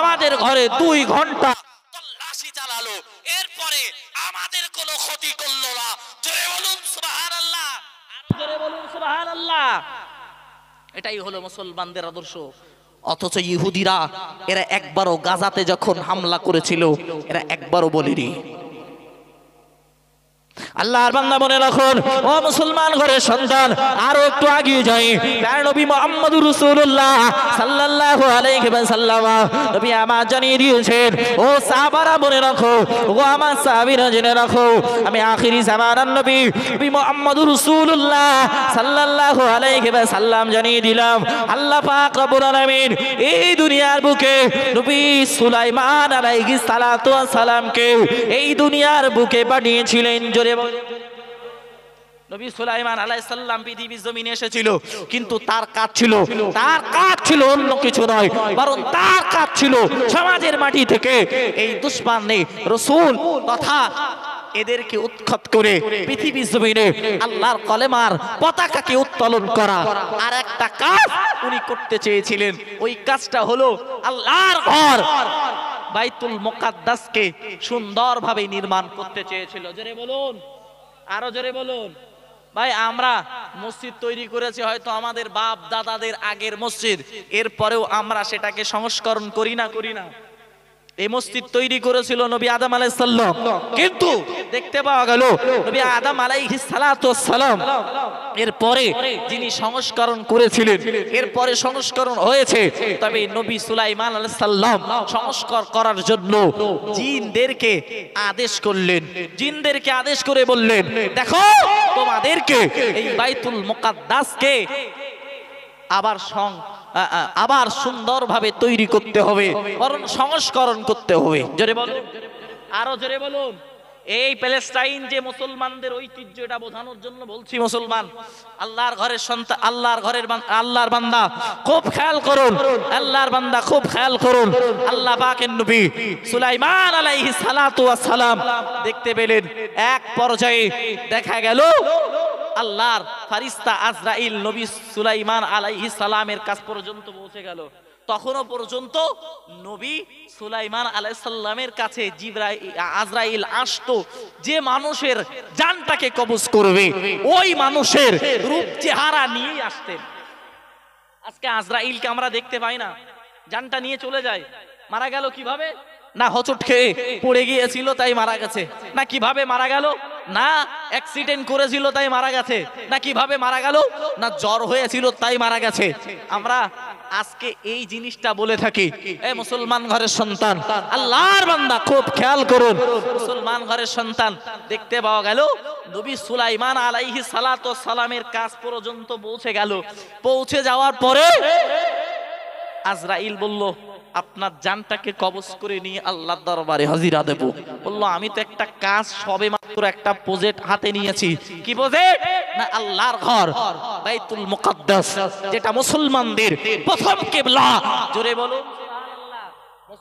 আমাদের ঘরে দুই ঘন্টা তল্লাশি চালালো এরপরে আমাদের কোনো ক্ষতি করলো না বলুন বলুন এটাই হলো মুসলমানদের আদর্শ অথচ ইহুদিরা এরা একবারও গাজাতে যখন হামলা করেছিল এরা একবারও বলেনি আল্লাহর বান্দা মনে রাখুন ও মুসলমান ঘরের সন্তান আরো একটু আগিয়ে যাই তার নবী মোহাম্মদুর রাসূলুল্লাহ সাল্লাল্লাহু আলাইহি ওয়া সাল্লাম নবী আমার জানিয়ে দিয়েছেন ও সাহাবারা মনে রাখো ও আমার সাহাবীরা জেনে রাখো আমি আখিরি জামানার নবী নবী মোহাম্মদুর রাসূলুল্লাহ সাল্লাল্লাহু আলাইহি ওয়া সাল্লাম জানিয়ে দিলাম আল্লাহ পাক রব্বুল আলামিন এই দুনিয়ার বুকে নবী সুলাইমান আলাইহিস সালাতু ওয়াস সালামকে এই দুনিয়ার বুকে পাঠিয়েছিলেন জোরে বল নবী সুলাইমান আলাইসাল্লাম পৃথিবীর জমিনে এসেছিল কিন্তু তার কাজ ছিল তার কাজ ছিল অন্য কিছু নয় বরং তার কাজ ছিল সমাজের মাটি থেকে এই দুশ্মান নেই রসুল তথা এদেরকে উৎখাত করে পৃথিবীর জমিনে আল্লাহর কলেমার পতাকাকে উত্তোলন করা আর একটা কাজ উনি করতে চেয়েছিলেন ওই কাজটা হলো আল্লাহর ঘর বাইতুল মোকাদ্দাসকে সুন্দরভাবে নির্মাণ করতে চেয়েছিল জোরে বলুন আরো জোরে বলুন ভাই আমরা মসজিদ তৈরি করেছি হয়তো আমাদের বাপ দাদাদের আগের মসজিদ এরপরেও আমরা সেটাকে সংস্করণ করি না করি না এই মসজিদ তৈরি করেছিল নবী আদম আলাইসাল্লাম কিন্তু দেখতে পাওয়া গেল নবী আদম আলাইহি সালাম এরপরে যিনি সংস্করণ করেছিলেন এরপরে সংস্করণ হয়েছে তবে নবী সুলাইমান আলাইসাল্লাম সংস্কার করার জন্য জিনদেরকে আদেশ করলেন জিনদেরকে আদেশ করে বললেন দেখো তোমাদেরকে এই বাইতুল মুকাদ্দাসকে আবার সং আবার সুন্দরভাবে তৈরি করতে হবে বরং সংস্করণ করতে হবে জোরে বলুন আরো জোরে বলুন এই প্যালেস্টাইন যে মুসলমানদের ঐতিহ্য এটা বোঝানোর জন্য বলছি মুসলমান আল্লাহর ঘরের সন্তান আল্লাহর ঘরের আল্লাহর বান্দা খুব খেয়াল করুন আল্লাহর বান্দা খুব খেয়াল করুন আল্লাহ পাকের নবী সুলাইমান আলাইহি সালাতু সালাম দেখতে পেলেন এক পর্যায়ে দেখা গেল আল্লাহর ফারিস্তা আজরাইল নবী সুলাইমান আলাইহি সালামের কাছ পর্যন্ত পৌঁছে গেল তখনও পর্যন্ত নবী সুলাইমান আলাইসাল্লামের কাছে জিব্রাই আজরাইল আসতো যে মানুষের জানটাকে কবজ করবে ওই মানুষের রূপ চেহারা নিয়ে আসতেন আজকে আজরাইলকে আমরা দেখতে পাই না জানটা নিয়ে চলে যায় মারা গেল কিভাবে না হচট খেয়ে পড়ে গিয়েছিল তাই মারা গেছে না কিভাবে মারা গেল না অ্যাক্সিডেন্ট করেছিল তাই মারা গেছে না কিভাবে মারা গেল না জ্বর হয়েছিল তাই মারা গেছে আমরা আজকে এই জিনিসটা বলে থাকি এ মুসলমান ঘরের সন্তান আল্লাহর বান্দা খুব খেয়াল করুন মুসলমান ঘরের সন্তান দেখতে পাওয়া গেল নবী সুলাইমান আলাইহি সালাত সালামের কাজ পর্যন্ত পৌঁছে গেল পৌঁছে যাওয়ার পরে আজরাইল বলল আপনার জানটাকে কবজ করে নিয়ে আল্লাহর দরবারে হাজিরা দেব বলল আমি তো একটা কাজ সবে মাত্র একটা প্রজেক্ট হাতে নিয়েছি কি প্রজেক্ট না আল্লাহর ঘর বাইতুল মুকদ্দাস যেটা মুসলমানদের প্রথম কিবলা জোরে বলো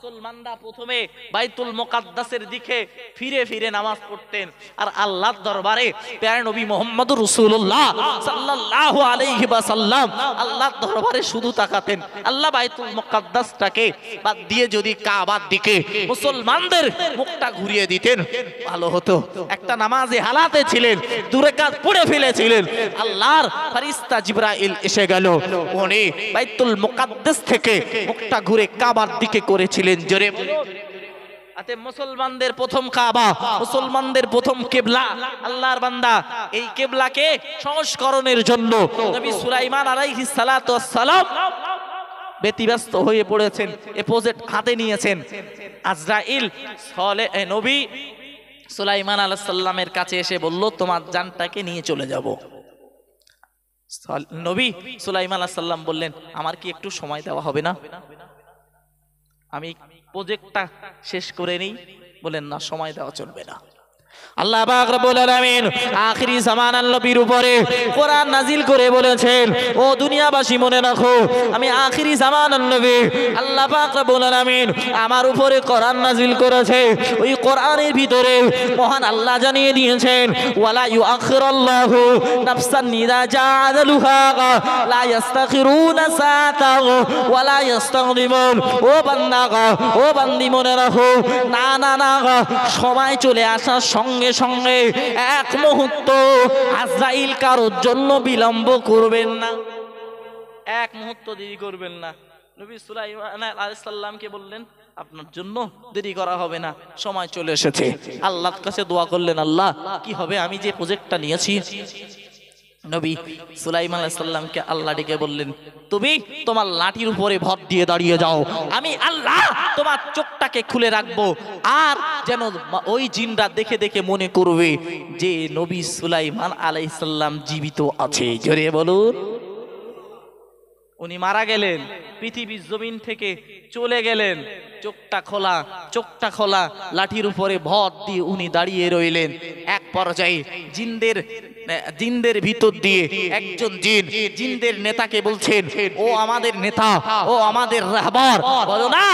মুসলমানরা প্রথমে বাইতুল মোকাদ্দাসের দিকে ফিরে ফিরে নামাজ পড়তেন আর আল্লাহর দরবারে প্যার নবী মোহাম্মদ রসুল্লাহ সাল্লাহ আলাইহি বা সাল্লাম আল্লাহর দরবারে শুধু তাকাতেন আল্লাহ বাইতুল মোকাদ্দাসটাকে বাদ দিয়ে যদি কাবার দিকে মুসলমানদের মুখটা ঘুরিয়ে দিতেন ভালো হতো একটা নামাজে হালাতে ছিলেন দূরে কাজ পড়ে ফেলেছিলেন আল্লাহর ফারিস্তা জিব্রাইল এসে গেল উনি বাইতুল মোকাদ্দাস থেকে মুখটা ঘুরে কাবার দিকে করেছিলেন বলেন জোরে মুসলমানদের প্রথম কাবা মুসলমানদের প্রথম কেবলা আল্লাহর বান্দা এই কেবলাকে সংস্করণের জন্য সুলাইমান ব্যতিব্যস্ত হয়ে পড়েছেন হাতে নিয়েছেন আজরাইল সলে নবী সুলাইমান আলাইসাল্লামের কাছে এসে বলল তোমার জানটাকে নিয়ে চলে যাব নবী সুলাইমান আলাইসাল্লাম বললেন আমার কি একটু সময় দেওয়া হবে না আমি প্রজেক্টটা শেষ করে নিই বলেন না সময় দেওয়া চলবে না আল্লাহ পাক রব্বুল আলামিন আখিরি জামানার নবীর উপরে কোরআন নাজিল করে বলেছেন ও দুনিয়াবাসী মনে রাখো আমি আখিরি জামান নবী আল্লাহ পাক রব্বুল আমিন আমার উপরে কোরআন নাজিল করেছে ওই কোরআনের ভিতরে মহান আল্লাহ জানিয়ে দিয়েছেন ওয়ালা ইউআখিরুল্লাহু নাফসান ইযা জাআলাহা লা ইস্তাখিরুনা সাআতাও ওয়ালা ইস্তাগদিমুন ও বান্দা ও বান্দি মনে রাখো না না না সময় চলে আসার সঙ্গে সঙ্গে সঙ্গে এক মুহূর্ত আজরাইল কারোর জন্য বিলম্ব করবেন না এক মুহূর্ত দেরি করবেন না নবী সুলাইমান কে বললেন আপনার জন্য দেরি করা হবে না সময় চলে এসেছে আল্লাহর কাছে দোয়া করলেন আল্লাহ কি হবে আমি যে প্রজেক্টটা নিয়েছি নবী সুলাইম আলাইসাল্লামকে আল্লাহ ডেকে বললেন তুমি তোমার লাঠির উপরে ভর দিয়ে দাঁড়িয়ে যাও আমি আল্লাহ তোমার চোখটাকে খুলে রাখবো আর যেন ওই জিনরা দেখে দেখে মনে করবে যে নবী সুলাইমান আলাইসাল্লাম জীবিত আছে জোরে বলুন উনি মারা গেলেন পৃথিবীর জমিন থেকে চলে গেলেন চোখটা খোলা চোখটা খোলা লাঠির উপরে ভর দিয়ে উনি দাঁড়িয়ে রইলেন এক পর্যায়ে জিনদের জিনদের ভিতর দিয়ে একজন জিন জিনদের নেতাকে বলছেন ও আমাদের নেতা ও আমাদের রাহবর বলো না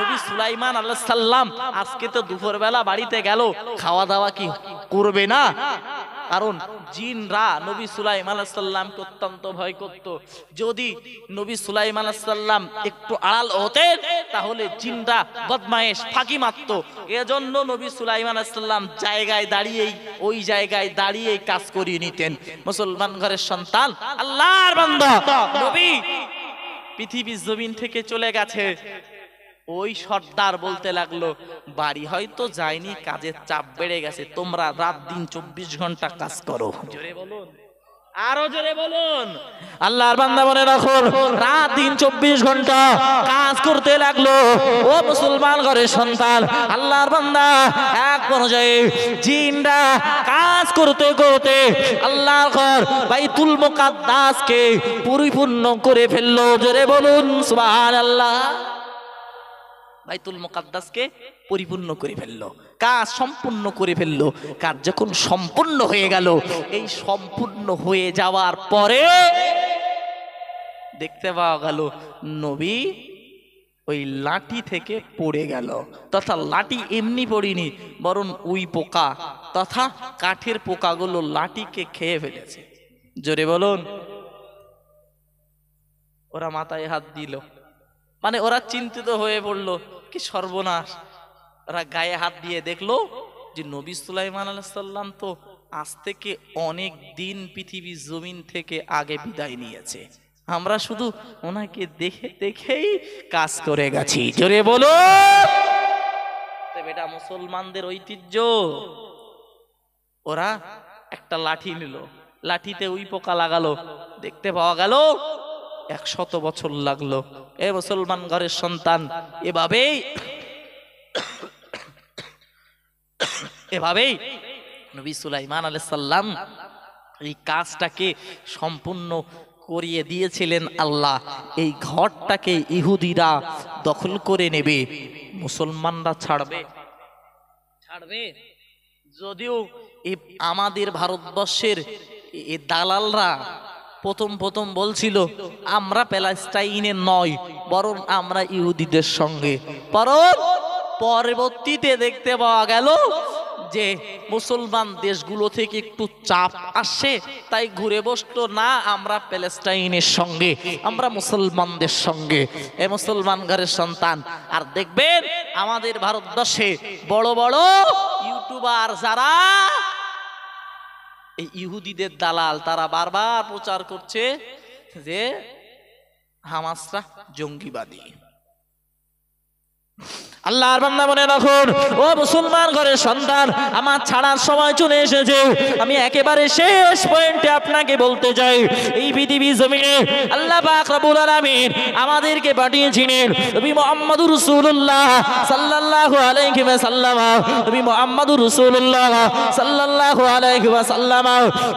নবী সুলাইমান আল্লাহ সাল্লাম আজকে তো দুপুরবেলা বাড়িতে গেল খাওয়া দাওয়া কি করবে না কারণ জিনরা নবী সুলাইম আলাহাল্লামকে অত্যন্ত ভয় করত যদি নবী সুলাইম আলাহাল্লাম একটু আড়াল হতেন তাহলে জিনরা বদমায়েশ ফাঁকি মারত এজন্য নবী সুলাইম আলাহাল্লাম জায়গায় দাঁড়িয়েই ওই জায়গায় দাঁড়িয়েই কাজ করিয়ে নিতেন মুসলমান ঘরের সন্তান আল্লাহর বন্ধ নবী পৃথিবীর জমিন থেকে চলে গেছে ওই সর্দার বলতে লাগলো বাড়ি হয়তো যায়নি কাজের চাপ বেড়ে গেছে তোমরা রাত দিন চব্বিশ ঘন্টা কাজ করো আরো জোরে বলুন আল্লাহর বান্দা মনে রাখো রাত দিন চব্বিশ ঘন্টা কাজ করতে লাগলো ও মুসলমান ঘরে সন্তান আল্লাহর বান্দা এক পর্যায়ে জিনরা কাজ করতে করতে আল্লাহর ঘর বাইতুল মোকাদ্দাসকে পরিপূর্ণ করে ফেললো জোরে বলুন সুবহানাল্লাহ আল্লাহ বাইতুল মুকাদ্দাসকে পরিপূর্ণ করে ফেলল কাজ সম্পূর্ণ করে ফেলল কাজ যখন সম্পূর্ণ হয়ে গেল এই সম্পূর্ণ হয়ে যাওয়ার পরে দেখতে পাওয়া গেল নবী ওই লাঠি থেকে পড়ে গেল তথা লাঠি এমনি পড়িনি বরং ওই পোকা তথা কাঠের পোকাগুলো লাঠিকে খেয়ে ফেলেছে জোরে বলুন ওরা মাথায় হাত দিল মানে ওরা চিন্তিত হয়ে পড়লো কি সর্বনাশ ওরা গায়ে হাত দিয়ে দেখলো যে নবী সুলাইমান আলাইসাল্লাম তো আজ থেকে অনেক দিন পৃথিবী জমিন থেকে আগে বিদায় নিয়েছে আমরা শুধু ওনাকে দেখে দেখেই কাজ করে গেছি জোরে বলো এটা মুসলমানদের ঐতিহ্য ওরা একটা লাঠি নিল লাঠিতে উই পোকা লাগালো দেখতে পাওয়া গেল একশত বছর লাগলো এ মুসলমান ঘরের সন্তান এভাবেই এভাবেই নবী সুলাইমান আলাইসাল্লাম এই কাজটাকে সম্পূর্ণ করিয়ে দিয়েছিলেন আল্লাহ এই ঘরটাকে ইহুদিরা দখল করে নেবে মুসলমানরা ছাড়বে ছাড়বে যদিও আমাদের ভারতবর্ষের দালালরা প্রথম প্রথম বলছিল আমরা প্যালাস্টাইনে নয় বরং আমরা ইহুদিদের সঙ্গে বরং পরবর্তীতে দেখতে পাওয়া গেল যে মুসলমান দেশগুলো থেকে একটু চাপ আসে তাই ঘুরে বসতো না আমরা প্যালেস্টাইনের সঙ্গে আমরা মুসলমানদের সঙ্গে এ মুসলমান ঘরের সন্তান আর দেখবেন আমাদের ভারতবর্ষে বড় বড় ইউটিউবার যারা এই ইহুদিদের দালাল তারা বারবার প্রচার করছে যে হামাসরা জঙ্গিবাদী আল্লাহর বান্দা মনে রাখুন ও মুসলমান ঘরের সন্তান আমার ছাড়ার সময় চলে এসেছে আমি একেবারে শেষ পয়েন্টে আপনাকে বলতে চাই এই পৃথিবী জমিনে আল্লাহ পাক রব্বুল আলামিন আমাদেরকে পাঠিয়েছিলেন তুমি মোহাম্মদ রাসূলুল্লাহ সাল্লাল্লাহু আলাইহি ওয়া সাল্লাম তুমি মুহাম্মদুর রাসূলুল্লাহ সাল্লাল্লাহু আলাইহি ওয়া সাল্লাম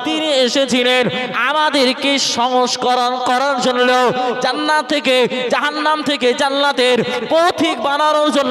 তিনি এসেছিলেন আমাদেরকে সংস্করণ করার জন্য জান্নাত থেকে জাহান্নাম থেকে জান্নাতের পথিক বানানোর জন্য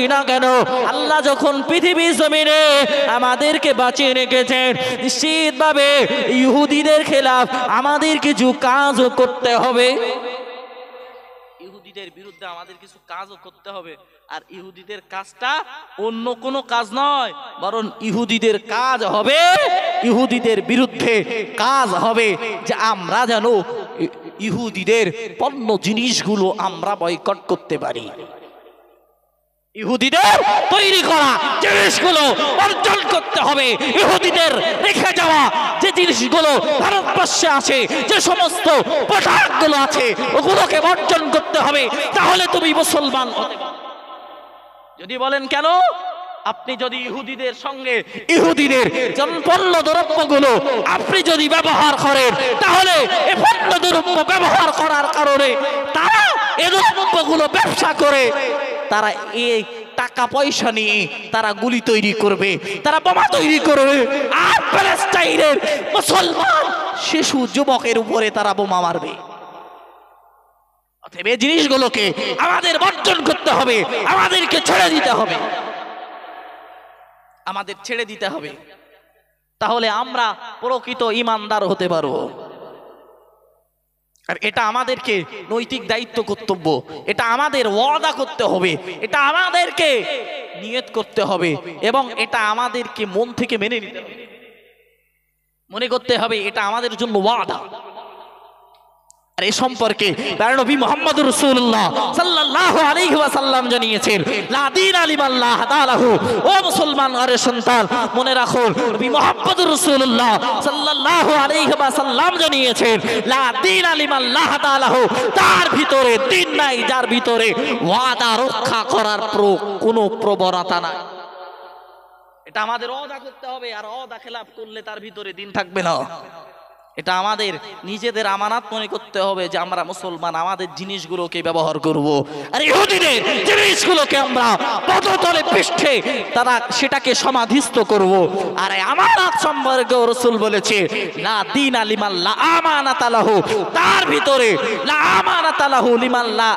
করি না কেন আল্লাহ যখন পৃথিবীর জমিনে আমাদেরকে বাঁচিয়ে রেখেছেন নিশ্চিতভাবে ইহুদিদের খেলাফ আমাদের কিছু কাজও করতে হবে ইহুদিদের কিছু কাজও করতে হবে আর ইহুদিদের কাজটা অন্য কোনো কাজ নয় বরং ইহুদিদের কাজ হবে ইহুদিদের বিরুদ্ধে কাজ হবে যে আমরা যেন ইহুদিদের পণ্য জিনিসগুলো আমরা বয়কট করতে পারি ইহুদিদের তৈরি করা জিনিসগুলো অর্জন করতে হবে ইহুদিদের রেখে যাওয়া যে জিনিসগুলো ভারতবর্ষে আছে যে সমস্ত পোশাকগুলো আছে ওগুলোকে বর্জন করতে হবে তাহলে তুমি মুসলমান যদি বলেন কেন আপনি যদি ইহুদিদের সঙ্গে ইহুদিদের পণ্য দ্রব্যগুলো আপনি যদি ব্যবহার করেন তাহলে এ পণ্য দ্রব্য ব্যবহার করার কারণে তারা এ দ্রব্যগুলো ব্যবসা করে তারা এই টাকা পয়সা নিয়ে তারা গুলি তৈরি করবে তারা বোমা তৈরি করবে আর প্যালেস্টাইনের মুসলমান শিশু যুবকের উপরে তারা বোমা মারবে অতএব এই জিনিসগুলোকে আমাদের বর্জন করতে হবে আমাদেরকে ছেড়ে দিতে হবে আমাদের ছেড়ে দিতে হবে তাহলে আমরা প্রকৃত ইমানদার হতে পারবো আর এটা আমাদেরকে নৈতিক দায়িত্ব কর্তব্য এটা আমাদের ওয়াদা করতে হবে এটা আমাদেরকে নিয়ত করতে হবে এবং এটা আমাদেরকে মন থেকে মেনে নিতে হবে মনে করতে হবে এটা আমাদের জন্য ওয়াদা আর এ সম্পর্কে নবী মোহাম্মদ রসুল্লাহ সাল্লাহ আলাইহি সাল্লাম জানিয়েছেন লাদিন আলিম আল্লাহ তাআলাহু ও মুসলমান আরে সন্তান মনে রাখো নবী মোহাম্মদ রসুল্লাহ সাল্লাহ আলাইহি সাল্লাম জানিয়েছেন লাদিন আলিম আল্লাহ তাআলাহু তার ভিতরে দিন নাই যার ভিতরে ওয়াদা রক্ষা করার প্র কোনো প্রবণতা নাই এটা আমাদের অদা করতে হবে আর অদা খেলাপ করলে তার ভিতরে দিন থাকবে না এটা আমাদের নিজেদের আমানাত মনে করতে হবে যে আমরা মুসলমান আমাদের জিনিসগুলোকে ব্যবহার করব। আর ইহুদিদের জিনিসগুলোকে আমরা পদতলে পৃষ্ঠে তারা সেটাকে সমাধিস্থ করব। আর আমানাত সম্পর্কে রসুল বলেছে না দিন আলিমাল্লা আমানাত আলাহ তার ভিতরে লা আমানাত আলাহ লিমাল্লা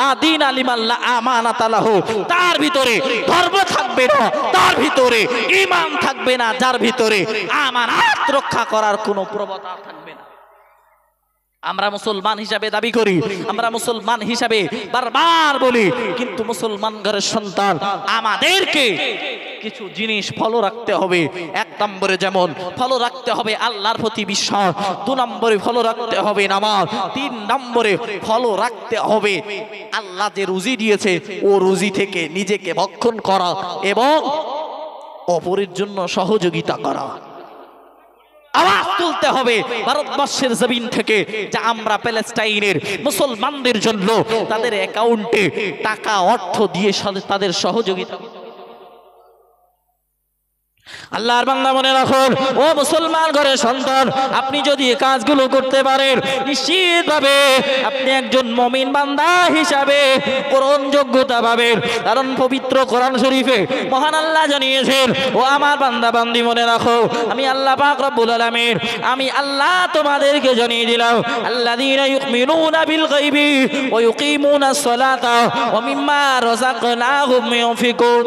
লা দিন আলিমাল্লা আমানাত আলাহ তার ভিতরে ধর্ম থাকবে না তার ভিতরে ইমান থাকবে না যার ভিতরে আমানাত রক্ষা করার কোনো প্রবতা আমরা মুসলমান হিসাবে দাবি করি আমরা মুসলমান হিসাবে বারবার বলি কিন্তু মুসলমান ঘরের সন্তান আমাদেরকে কিছু জিনিস ফলো রাখতে হবে এক নম্বরে যেমন ফলো রাখতে হবে আল্লাহর প্রতি বিশ্বাস দু নম্বরে ফলো রাখতে হবে নামাজ তিন নম্বরে ফলো রাখতে হবে আল্লাহ যে রুজি দিয়েছে ও রুজি থেকে নিজেকে ভক্ষণ করা এবং অপরের জন্য সহযোগিতা করা আওয়াজ তুলতে হবে ভারতবর্ষের জমিন থেকে যা আমরা প্যালেস্টাইনের মুসলমানদের জন্য তাদের অ্যাকাউন্টে টাকা অর্থ দিয়ে তাদের সহযোগিতা আল্লাহর বান্দা মনে রাখো ও মুসলমান ঘরের সন্তান আপনি যদি কাজগুলো করতে পারেন নিশ্চিতভাবে আপনি একজন মমিন বান্দা হিসাবে কোরআন যোগ্যতা পাবেন কারণ পবিত্র কোরআন শরীফে মহান আল্লাহ জানিয়েছেন ও আমার বান্দা বান্দি মনে রাখো আমি আল্লাহ পাক রব্বুল আলামিন আমি আল্লাহ তোমাদেরকে জানিয়ে দিলাম আল্লাযীনা ইউমিনুনা বিল গায়বি ওয়া ইউকিমুনাস সালাতা ওয়া মিম্মা রাযাকনাহুম ইউনফিকুন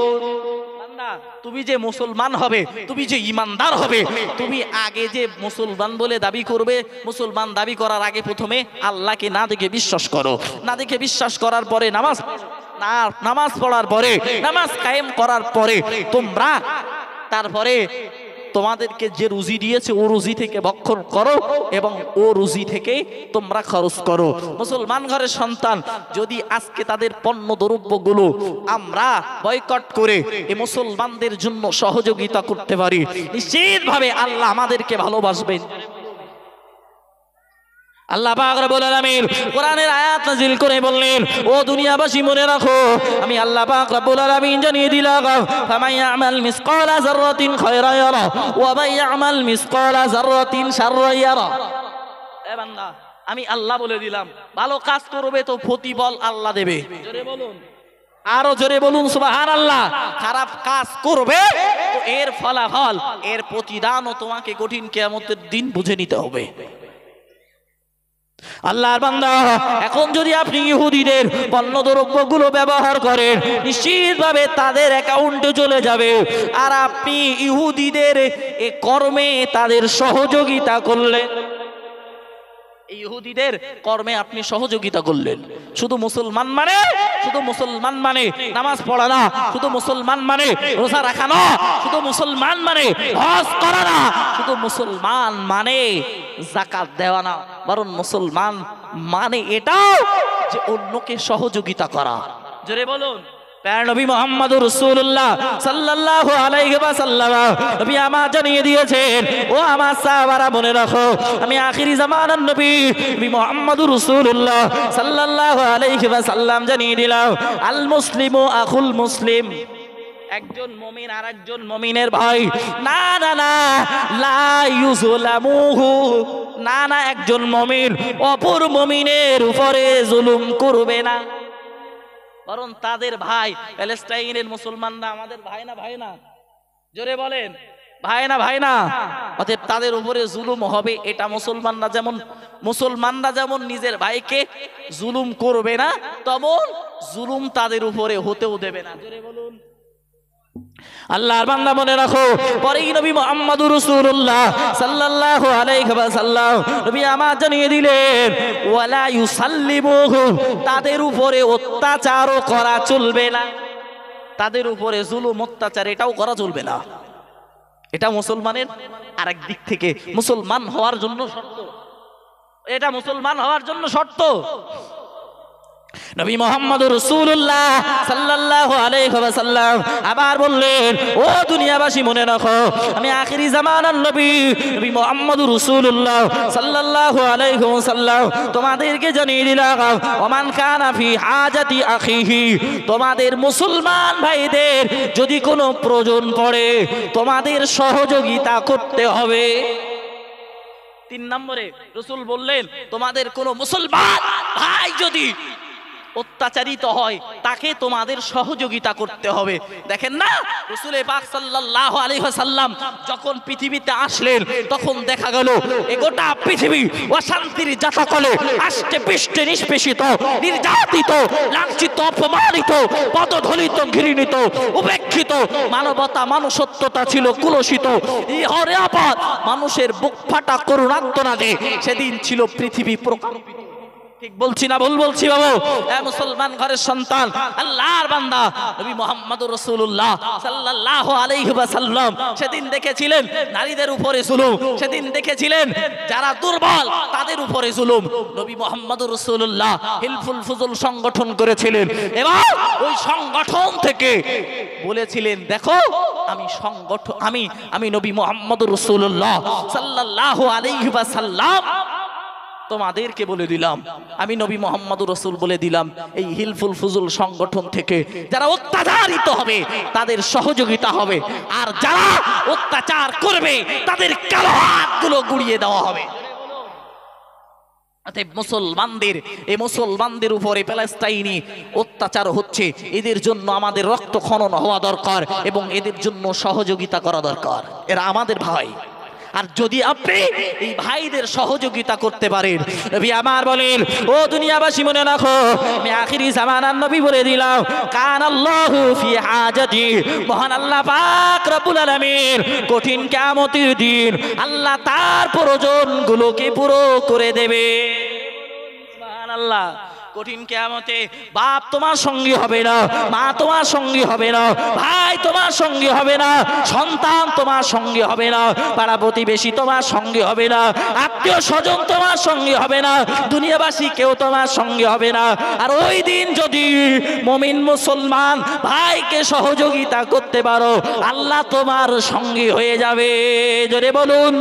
তুমি যে মুসলমান হবে তুমি যে ইমানদার হবে তুমি আগে যে মুসলমান বলে দাবি করবে মুসলমান দাবি করার আগে প্রথমে আল্লাহকে না দেখে বিশ্বাস করো না দেখে বিশ্বাস করার পরে নামাজ নামাজ পড়ার পরে নামাজ কায়েম করার পরে তোমরা তারপরে তোমাদেরকে যে রুজি দিয়েছে ও রুজি থেকে ভক্ষণ করো এবং ও রুজি থেকেই তোমরা খরচ করো মুসলমান ঘরের সন্তান যদি আজকে তাদের পণ্য দ্রব্যগুলো আমরা বয়কট করে এ মুসলমানদের জন্য সহযোগিতা করতে পারি নিশ্চিতভাবে আল্লাহ আমাদেরকে ভালোবাসবেন আল্লাহ পাক বলে আলামিন কোরআনের আয়াত নাজিল করে বললেন ও দুনিয়াবাসী মনে রাখো আমি আল্লাহ পাক রব্বুল আলামিন জানিয়ে দিলাম ফামাই আমাল মিসকালা যাররাতিন খায়রা ইয়ারা ওয়া মাই আমাল মিসকালা যাররাতিন শাররা ইয়ারা এ বান্দা আমি আল্লাহ বলে দিলাম ভালো কাজ করবে তো প্রতিফল আল্লাহ দেবে জোরে বলুন আরো জোরে বলুন সুবাহান আল্লাহ খারাপ কাজ করবে তো এর ফলাফল এর প্রতিদানও তোমাকে কঠিন কেয়ামতের দিন বুঝে নিতে হবে আল্লাহর বান্দা এখন যদি আপনি ইহুদিদের পণ্য গুলো ব্যবহার করেন নিশ্চিতভাবে তাদের অ্যাকাউন্টে চলে যাবে আর আপনি ইহুদিদের কর্মে তাদের সহযোগিতা করলেন এই ইহুদিদের কর্মে আপনি সহযোগিতা করলেন শুধু মুসলমান মানে শুধু মুসলমান মানে নামাজ পড়া না শুধু মুসলমান মানে রোজা রাখা না শুধু মুসলমান মানে হজ করা না শুধু মুসলমান মানে জাকাত দেওয়া না বরং মুসলমান মানে এটাও যে অন্যকে সহযোগিতা করা জোরে বলুন নবী মোহাম্মদুর রসুল্লাহ সাল্লাহ আলাইসাল্লাম নবী আমার জানিয়ে দিয়েছেন ও আমার সাহাবারা মনে রাখো আমি আখিরি জামানার নবী নবী মোহাম্মদুর রসুল্লাহ সাল্লাহ সাল্লাম জানিয়ে দিলাম আল মুসলিম ও আখুল মুসলিম একজন মমিন আর একজন মমিনের ভাই না না না লাইজুলামুহু না না একজন মমিন অপর মমিনের উপরে জুলুম করবে না বরং তাদের ভাই প্যালেস্টাইনের মুসলমানরা আমাদের ভাই না ভাই না জোরে বলেন ভাই না ভাই না অতএব তাদের উপরে জুলুম হবে এটা মুসলমানরা যেমন মুসলমানরা যেমন নিজের ভাইকে জুলুম করবে না তেমন জুলুম তাদের উপরে হতেও দেবে না জোরে বলুন আল্লাহর বান্দা মনে রাখো পরেই নবী মোহাম্মদুর রাসূলুল্লাহ সাল্লাল্লাহু আলাইহি সাল্লাম নবী আমার জানিয়ে দিলেন ওয়ালা ইউসাল্লিমুহু তাদের উপরে অত্যাচারও করা চলবে না তাদের উপরে জুলুম অত্যাচার এটাও করা চলবে না এটা মুসলমানের আরেক দিক থেকে মুসলমান হওয়ার জন্য শর্ত এটা মুসলমান হওয়ার জন্য শর্ত নবী মোহাম্মদ রসুল্লাহ সাল্লাহ আলাইসাল্লাম আবার বললেন ও দুনিয়াবাসী মনে রাখো আমি আখিরি জামানার নবী নবী মোহাম্মদ রসুল্লাহ সাল্লাহ আলাইসাল্লাম তোমাদেরকে জানিয়ে দিলাম ওমান কানাফি হাজাতি আখিহি তোমাদের মুসলমান ভাইদের যদি কোনো প্রয়োজন পড়ে তোমাদের সহযোগিতা করতে হবে তিন নম্বরে রসুল বললেন তোমাদের কোনো মুসলমান ভাই যদি অত্যাচারিত হয় তাকে তোমাদের সহযোগিতা করতে হবে দেখেন না রসুল পাক সাল্লাহ আলহাসাল্লাম যখন পৃথিবীতে আসলেন তখন দেখা গেল গোটা পৃথিবী অশান্তির জাতকলে আসতে পৃষ্ঠে নিষ্পেষিত নির্যাতিত লাঞ্ছিত অপমানিত পদধলিত ঘৃণিত উপেক্ষিত মানবতা মানুষত্বতা ছিল কুলসিত মানুষের বুক ফাটা করুণাত্মনা সেদিন ছিল পৃথিবী প্রকাম্পিত ঠিক বলছি না ভুল বলছি বাবু এ মুসলমান ঘরের সন্তান আল্লাহর বান্দা নবী মোহাম্মদুর রাসূলুল্লাহ সাল্লাল্লাহু আলাইহি ওয়াসাল্লাম সেদিন দেখেছিলেন নারীদের উপরে জুলুম সেদিন দেখেছিলেন যারা দুর্বল তাদের উপরে জুলুম নবী মোহাম্মদ রাসূলুল্লাহ হিলফুল ফুজুল সংগঠন করেছিলেন এবং ওই সংগঠন থেকে বলেছিলেন দেখো আমি সংগঠন আমি আমি নবী মোহাম্মদ রাসূলুল্লাহ সাল্লাল্লাহু আলাইহি ওয়াসাল্লাম তোমাদেরকে বলে দিলাম আমি নবী মোহাম্মদুর রসুল বলে দিলাম এই হিলফুল ফুজুল সংগঠন থেকে যারা অত্যাচারিত হবে তাদের সহযোগিতা হবে আর যারা অত্যাচার করবে তাদের কালো হাতগুলো গুড়িয়ে দেওয়া হবে মুসলমানদের এই মুসলমানদের উপরে প্যালেস্টাইনি অত্যাচার হচ্ছে এদের জন্য আমাদের রক্ত খনন হওয়া দরকার এবং এদের জন্য সহযোগিতা করা দরকার এরা আমাদের ভাই আর যদি আপনি এই ভাইদের সহযোগিতা করতে পারেন নবী আমার বলেন ও দুনিয়াবাসী মনে রাখো আমি আখিরি জামানার নবী বলে দিলাম কান আল্লাহ ফি হাজাতি মহান আল্লাহ পাক রব্বুল আলামিন কঠিন কিয়ামতের দিন আল্লাহ তার প্রয়োজনগুলোকে পুরো করে দেবে সুবহানাল্লাহ কঠিন কেয়ামতে বাপ তোমার সঙ্গী হবে না মা তোমার সঙ্গী হবে না ভাই তোমার সঙ্গী হবে না সন্তান তোমার সঙ্গী হবে না পাড়া প্রতিবেশী তোমার সঙ্গী হবে না আত্মীয় স্বজন তোমার সঙ্গী হবে না দুনিয়াবাসী কেউ তোমার সঙ্গী হবে না আর ওই দিন যদি মমিন মুসলমান ভাইকে সহযোগিতা করতে পারো আল্লাহ তোমার সঙ্গী হয়ে যাবে জোরে বলুন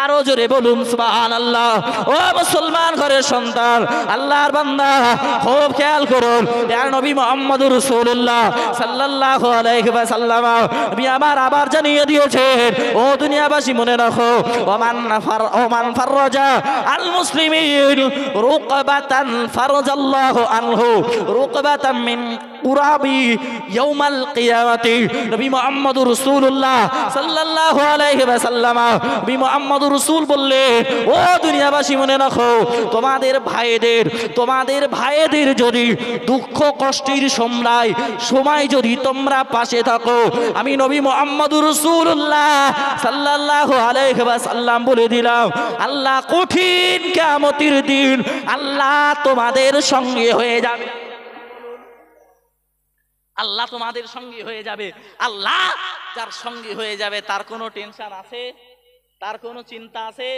আরো জোরে বলুন সুবহান আল্লাহ ও মুসলমান ঘরের সন্তান আল্লাহর বান্দা খুব খেয়াল করুন ইয়ার নবী সাল্লাল্লাহু আলাইহি ওয়া সাল্লাম আমি আমার আবার জানিয়ে দিয়েছেন ও দুনিয়াবাসী মনে রাখো ওমান ওমান ফারজা আল মুসলিমিন রুকবাতান ফারজাল্লাহ আনহু রুকবাতান মিন কুরাবি ইয়াউমাল কিয়ামাতি নবী মুহাম্মদ রাসূলুল্লাহ সাল্লাল্লাহু আলাইহি ওয়া সাল্লাম নবী মুহাম্মদ মোহাম্মদ রসুল বললে ও দুনিয়াবাসী মনে রাখো তোমাদের ভাইদের তোমাদের ভাইদের যদি দুঃখ কষ্টের সম্রায় সময় যদি তোমরা পাশে থাকো আমি নবী মোহাম্মদ রসুল্লাহ সাল্লাহ আলাইসাল্লাম বলে দিলাম আল্লাহ কঠিন কামতির দিন আল্লাহ তোমাদের সঙ্গে হয়ে যাবে আল্লাহ তোমাদের সঙ্গী হয়ে যাবে আল্লাহ যার সঙ্গী হয়ে যাবে তার কোনো টেনশন আছে তার কোনো চিন্তা আছে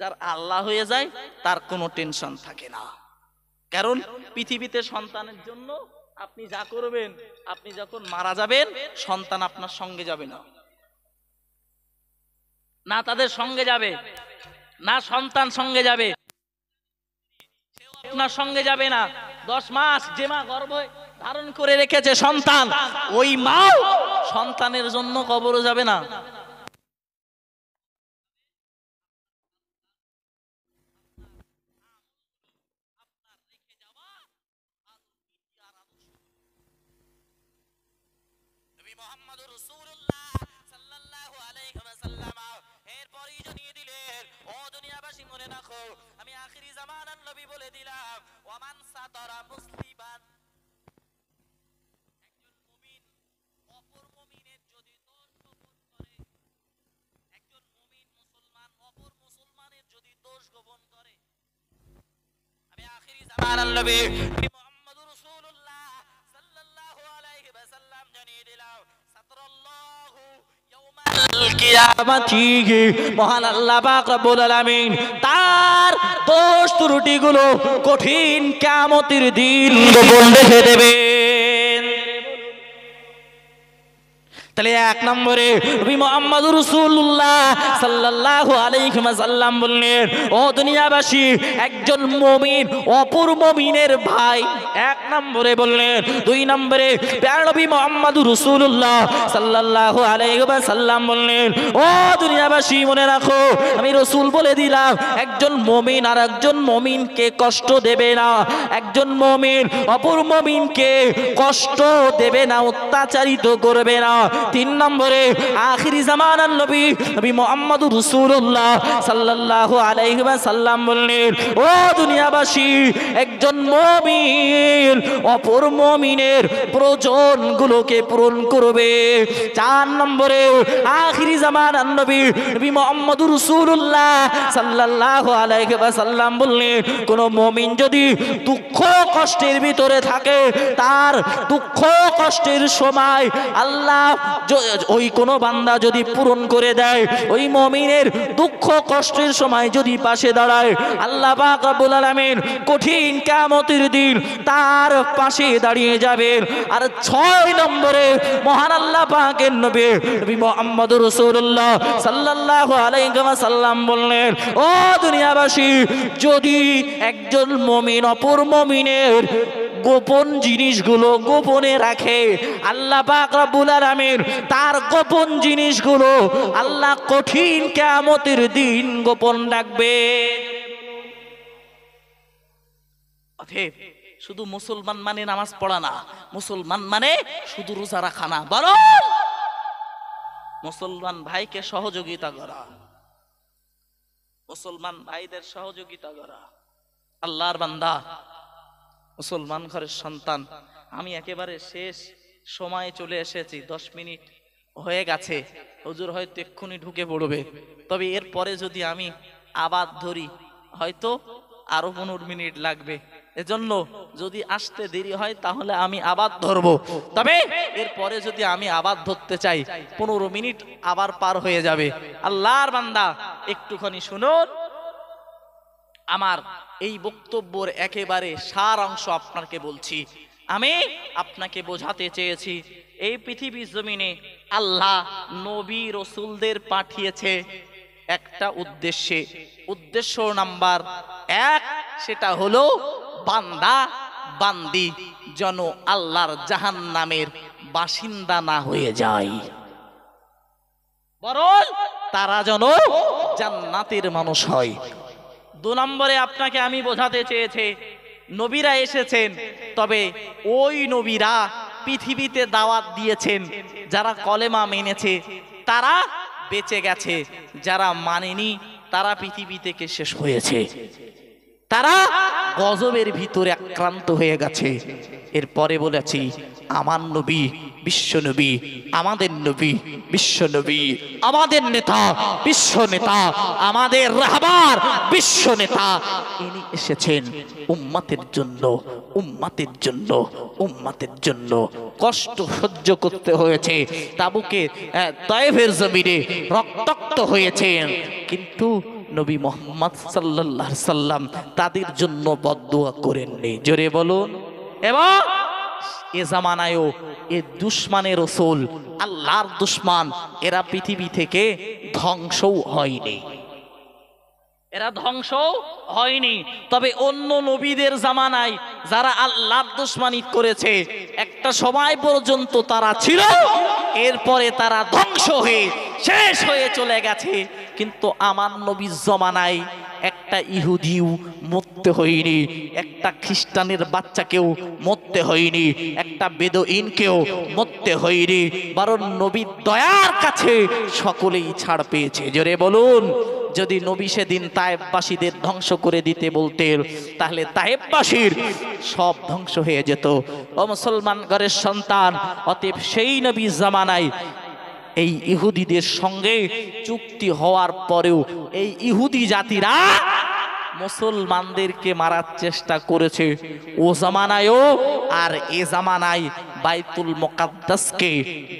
যার আল্লাহ হয়ে যায় তার কোনো টেনশন থাকে না কারণ পৃথিবীতে সন্তানের জন্য আপনি যা করবেন আপনি যখন মারা যাবেন সন্তান আপনার সঙ্গে যাবে না না তাদের সঙ্গে যাবে না সন্তান সঙ্গে যাবে আপনার সঙ্গে যাবে না দশ মাস যে মা গর্ভ ধারণ করে রেখেছে সন্তান ওই মা সন্তানের জন্য কবরও যাবে না বলে দিলাম ওমান সাতারা মুসলিমান একজন মহান আল্লাহ রব্বুল আলামিন তার দোষ ত্রুটিগুলো কঠিন কামতির দিন গোপন রেখে দেবেন তাহলে এক নম্বরে নবী মোহাম্মদ রসুল্লাহ সাল্লাহ আলাইসাল্লাম বললেন ও দুনিয়াবাসী একজন মমিন অপর মমিনের ভাই এক নম্বরে বললেন দুই নম্বরে নবী মোহাম্মদ রসুল্লাহ সাল্লাহ আলাইসাল্লাম বললেন ও দুনিয়াবাসী মনে রাখো আমি রসুল বলে দিলাম একজন মমিন আর একজন মমিনকে কষ্ট দেবে না একজন মমিন অপর মমিনকে কষ্ট দেবে না অত্যাচারিত করবে না তিন নম্বরে আখিরি জামানার নবী নবী মোহাম্মদ রসুল্লাহ সাল্লাহ আলাইহা সাল্লাম বললেন ও দুনিয়াবাসী একজন মমিন অপর মমিনের প্রয়োজনগুলোকে পূরণ করবে চার নম্বরে আখিরি জামানার নবী নবী মোহাম্মদ রসুল্লাহ সাল্লাহ আলাইহা সাল্লাম বললেন কোনো মমিন যদি দুঃখ কষ্টের ভিতরে থাকে তার দুঃখ কষ্টের সময় আল্লাহ ওই কোন বান্দা যদি পূরণ করে দেয় ওই মমিনের দুঃখ কষ্টের সময় যদি পাশে দাঁড়ায় আল্লাহ পাকবুল আলমের কঠিন কামতির দিন তার পাশে দাঁড়িয়ে যাবেন আর ছয় নম্বরে মহান আল্লাহ পাকের নবী মোহাম্মদ রসুল্লাহ সাল্লাহ সাল্লাম বললেন ও দুনিয়াবাসী যদি একজন মমিন অপর মমিনের গোপন জিনিসগুলো গোপনে রাখে আল্লাহ পাক তার গোপন জিনিসগুলো আল্লাহ কঠিন কেমতের দিন গোপন রাখবে শুধু মুসলমান মানে নামাজ পড়া না মুসলমান মানে শুধু রোজা রাখা না বরং মুসলমান ভাইকে সহযোগিতা করা মুসলমান ভাইদের সহযোগিতা করা আল্লাহর বান্দা মুসলমান ঘরের সন্তান আমি একেবারে শেষ সময়ে চলে এসেছি দশ মিনিট হয়ে গেছে হজুর হয়তো এক্ষুনি ঢুকে পড়বে তবে এর পরে যদি আমি আবার ধরি হয়তো আরো পনেরো মিনিট লাগবে এজন্য যদি আসতে দেরি হয় তাহলে আমি আবার ধরবো তবে এরপরে যদি আমি আবার ধরতে চাই পনেরো মিনিট আবার পার হয়ে যাবে আল্লাহর বান্দা একটুখানি শুনুন আমার এই বক্তব্যর একেবারে সার অংশ আপনাকে বলছি আমি আপনাকে বোঝাতে চেয়েছি এই পৃথিবীর জমিনে আল্লাহ নবী রসুলদের পাঠিয়েছে একটা উদ্দেশ্যে উদ্দেশ্য নাম্বার এক সেটা হলো বান্দা বান্দি যেন আল্লাহর জাহান নামের বাসিন্দা না হয়ে যায় বরং তারা যেন জান্নাতের মানুষ হয় দু নম্বরে আপনাকে আমি বোঝাতে চেয়েছে নবীরা এসেছেন তবে ওই নবীরা পৃথিবীতে দাওয়াত দিয়েছেন যারা কলেমা মেনেছে তারা বেঁচে গেছে যারা মানেনি তারা পৃথিবী থেকে শেষ হয়েছে তারা গজবের ভিতরে আক্রান্ত হয়ে গেছে এরপরে বলেছি আমার নবী বিশ্ব নবী আমাদের নবী বিশ্ব নবী আমাদের নেতা বিশ্ব নেতা আমাদের রাহবার বিশ্ব নেতা ইনি এসেছেন উম্মাতের জন্য উম্মাতের জন্য উম্মাতের জন্য কষ্ট সহ্য করতে হয়েছে তাবুকে তয়েফের জমিনে রক্তাক্ত হয়েছেন কিন্তু নবী মোহাম্মদ সাল্লাহ সাল্লাম তাদের জন্য বদুয়া করেননি জোরে বলুন এবং এ জামানায়ও এ দুশ্মানের রসুল আল্লাহর দুশ্মান এরা পৃথিবী থেকে ধ্বংসও হয়নি এরা ধ্বংস হয়নি তবে অন্য নবীদের জামানায় যারা আল্লাহর দুশ্মানিত করেছে একটা সময় পর্যন্ত তারা ছিল এরপরে তারা ধ্বংস হয়ে শেষ হয়ে চলে গেছে কিন্তু আমার নবীর জমানায় একটা ইহুদিও মরতে হয়নি একটা খ্রিস্টানের বাচ্চাকেও মরতে হয়নি একটা বেদইনকেও মরতে হয়নি বারণ নবী দয়ার কাছে সকলেই ছাড় পেয়েছে জোরে বলুন যদি নবী সেদিন তায়েববাসীদের ধ্বংস করে দিতে বলতেন তাহলে তায়েববাসীর সব ধ্বংস হয়ে যেত ও মুসলমান ঘরের সন্তান অতএব সেই নবী জামানায় এই ইহুদিদের সঙ্গে চুক্তি হওয়ার পরেও এই ইহুদি জাতিরা মুসলমানদেরকে মারার চেষ্টা করেছে ও জামানায়ও আর এ জামানায় বাইতুল মোকাদ্দাসকে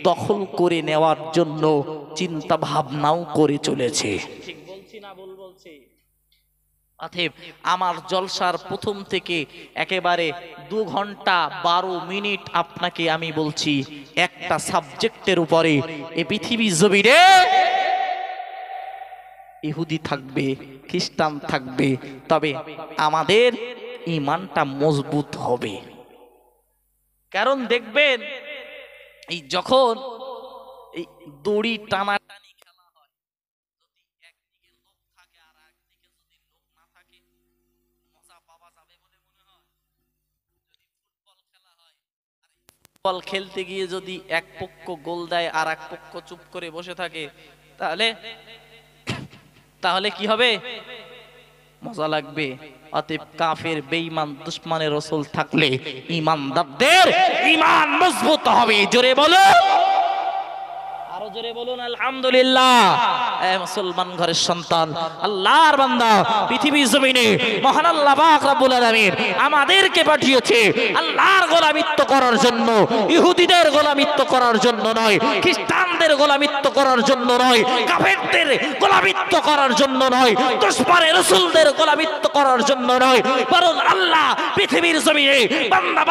দখল করে নেওয়ার জন্য চিন্তা ভাবনাও করে চলেছে বলছি না ভুল বলছে অতএব আমার জলসার প্রথম থেকে একেবারে দু ঘন্টা বারো মিনিট আপনাকে আমি বলছি একটা সাবজেক্টের উপরে এ পৃথিবী জবিরে ইহুদি থাকবে খ্রিস্টান থাকবে তবে আমাদের ইমানটা মজবুত হবে কারণ দেখবেন এই যখন এই দড়ি টানা ফুটবল খেলতে গিয়ে যদি এক পক্ষ গোল দেয় আর এক পক্ষ চুপ করে বসে থাকে তাহলে তাহলে কি হবে মজা লাগবে অতএব কাফের বেঈমান দুশ্মনের রসুল থাকলে ইমানদারদের ইমান মজবুত হবে জোরে বলো জোরে বলুন আলহামদুলিল্লাহ মুসলমান ঘরের সন্তান আল্লাহর বান্দা পৃথিবীর জমিনে মহান আল্লাহ পাক রব্বুল আলামিন আমাদেরকে পাঠিয়েছে আল্লাহর গোলামিত্ব করার জন্য ইহুদিদের গোলামিত্ব করার জন্য নয় খ্রিস্টানদের গোলামিত্ব করার জন্য নয় কাফেরদের গোলামিত্ব করার জন্য নয় দুশমনে রাসূলদের গোলামিত্ব করার জন্য নয় বরং আল্লাহ পৃথিবীর জমিনে বান্দা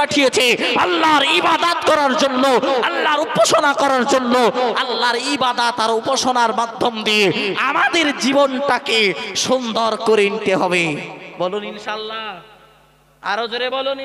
পাঠিয়েছে আল্লাহর ইবাদত করার জন্য আল্লাহর উপাসনা করার জন্য আল্লাহর ইবাদা তার উপাসনার মাধ্যম দিয়ে আমাদের জীবনটাকে সুন্দর করে নিতে হবে বলুন ইনশাল্লাহ আরো জোরে বলুন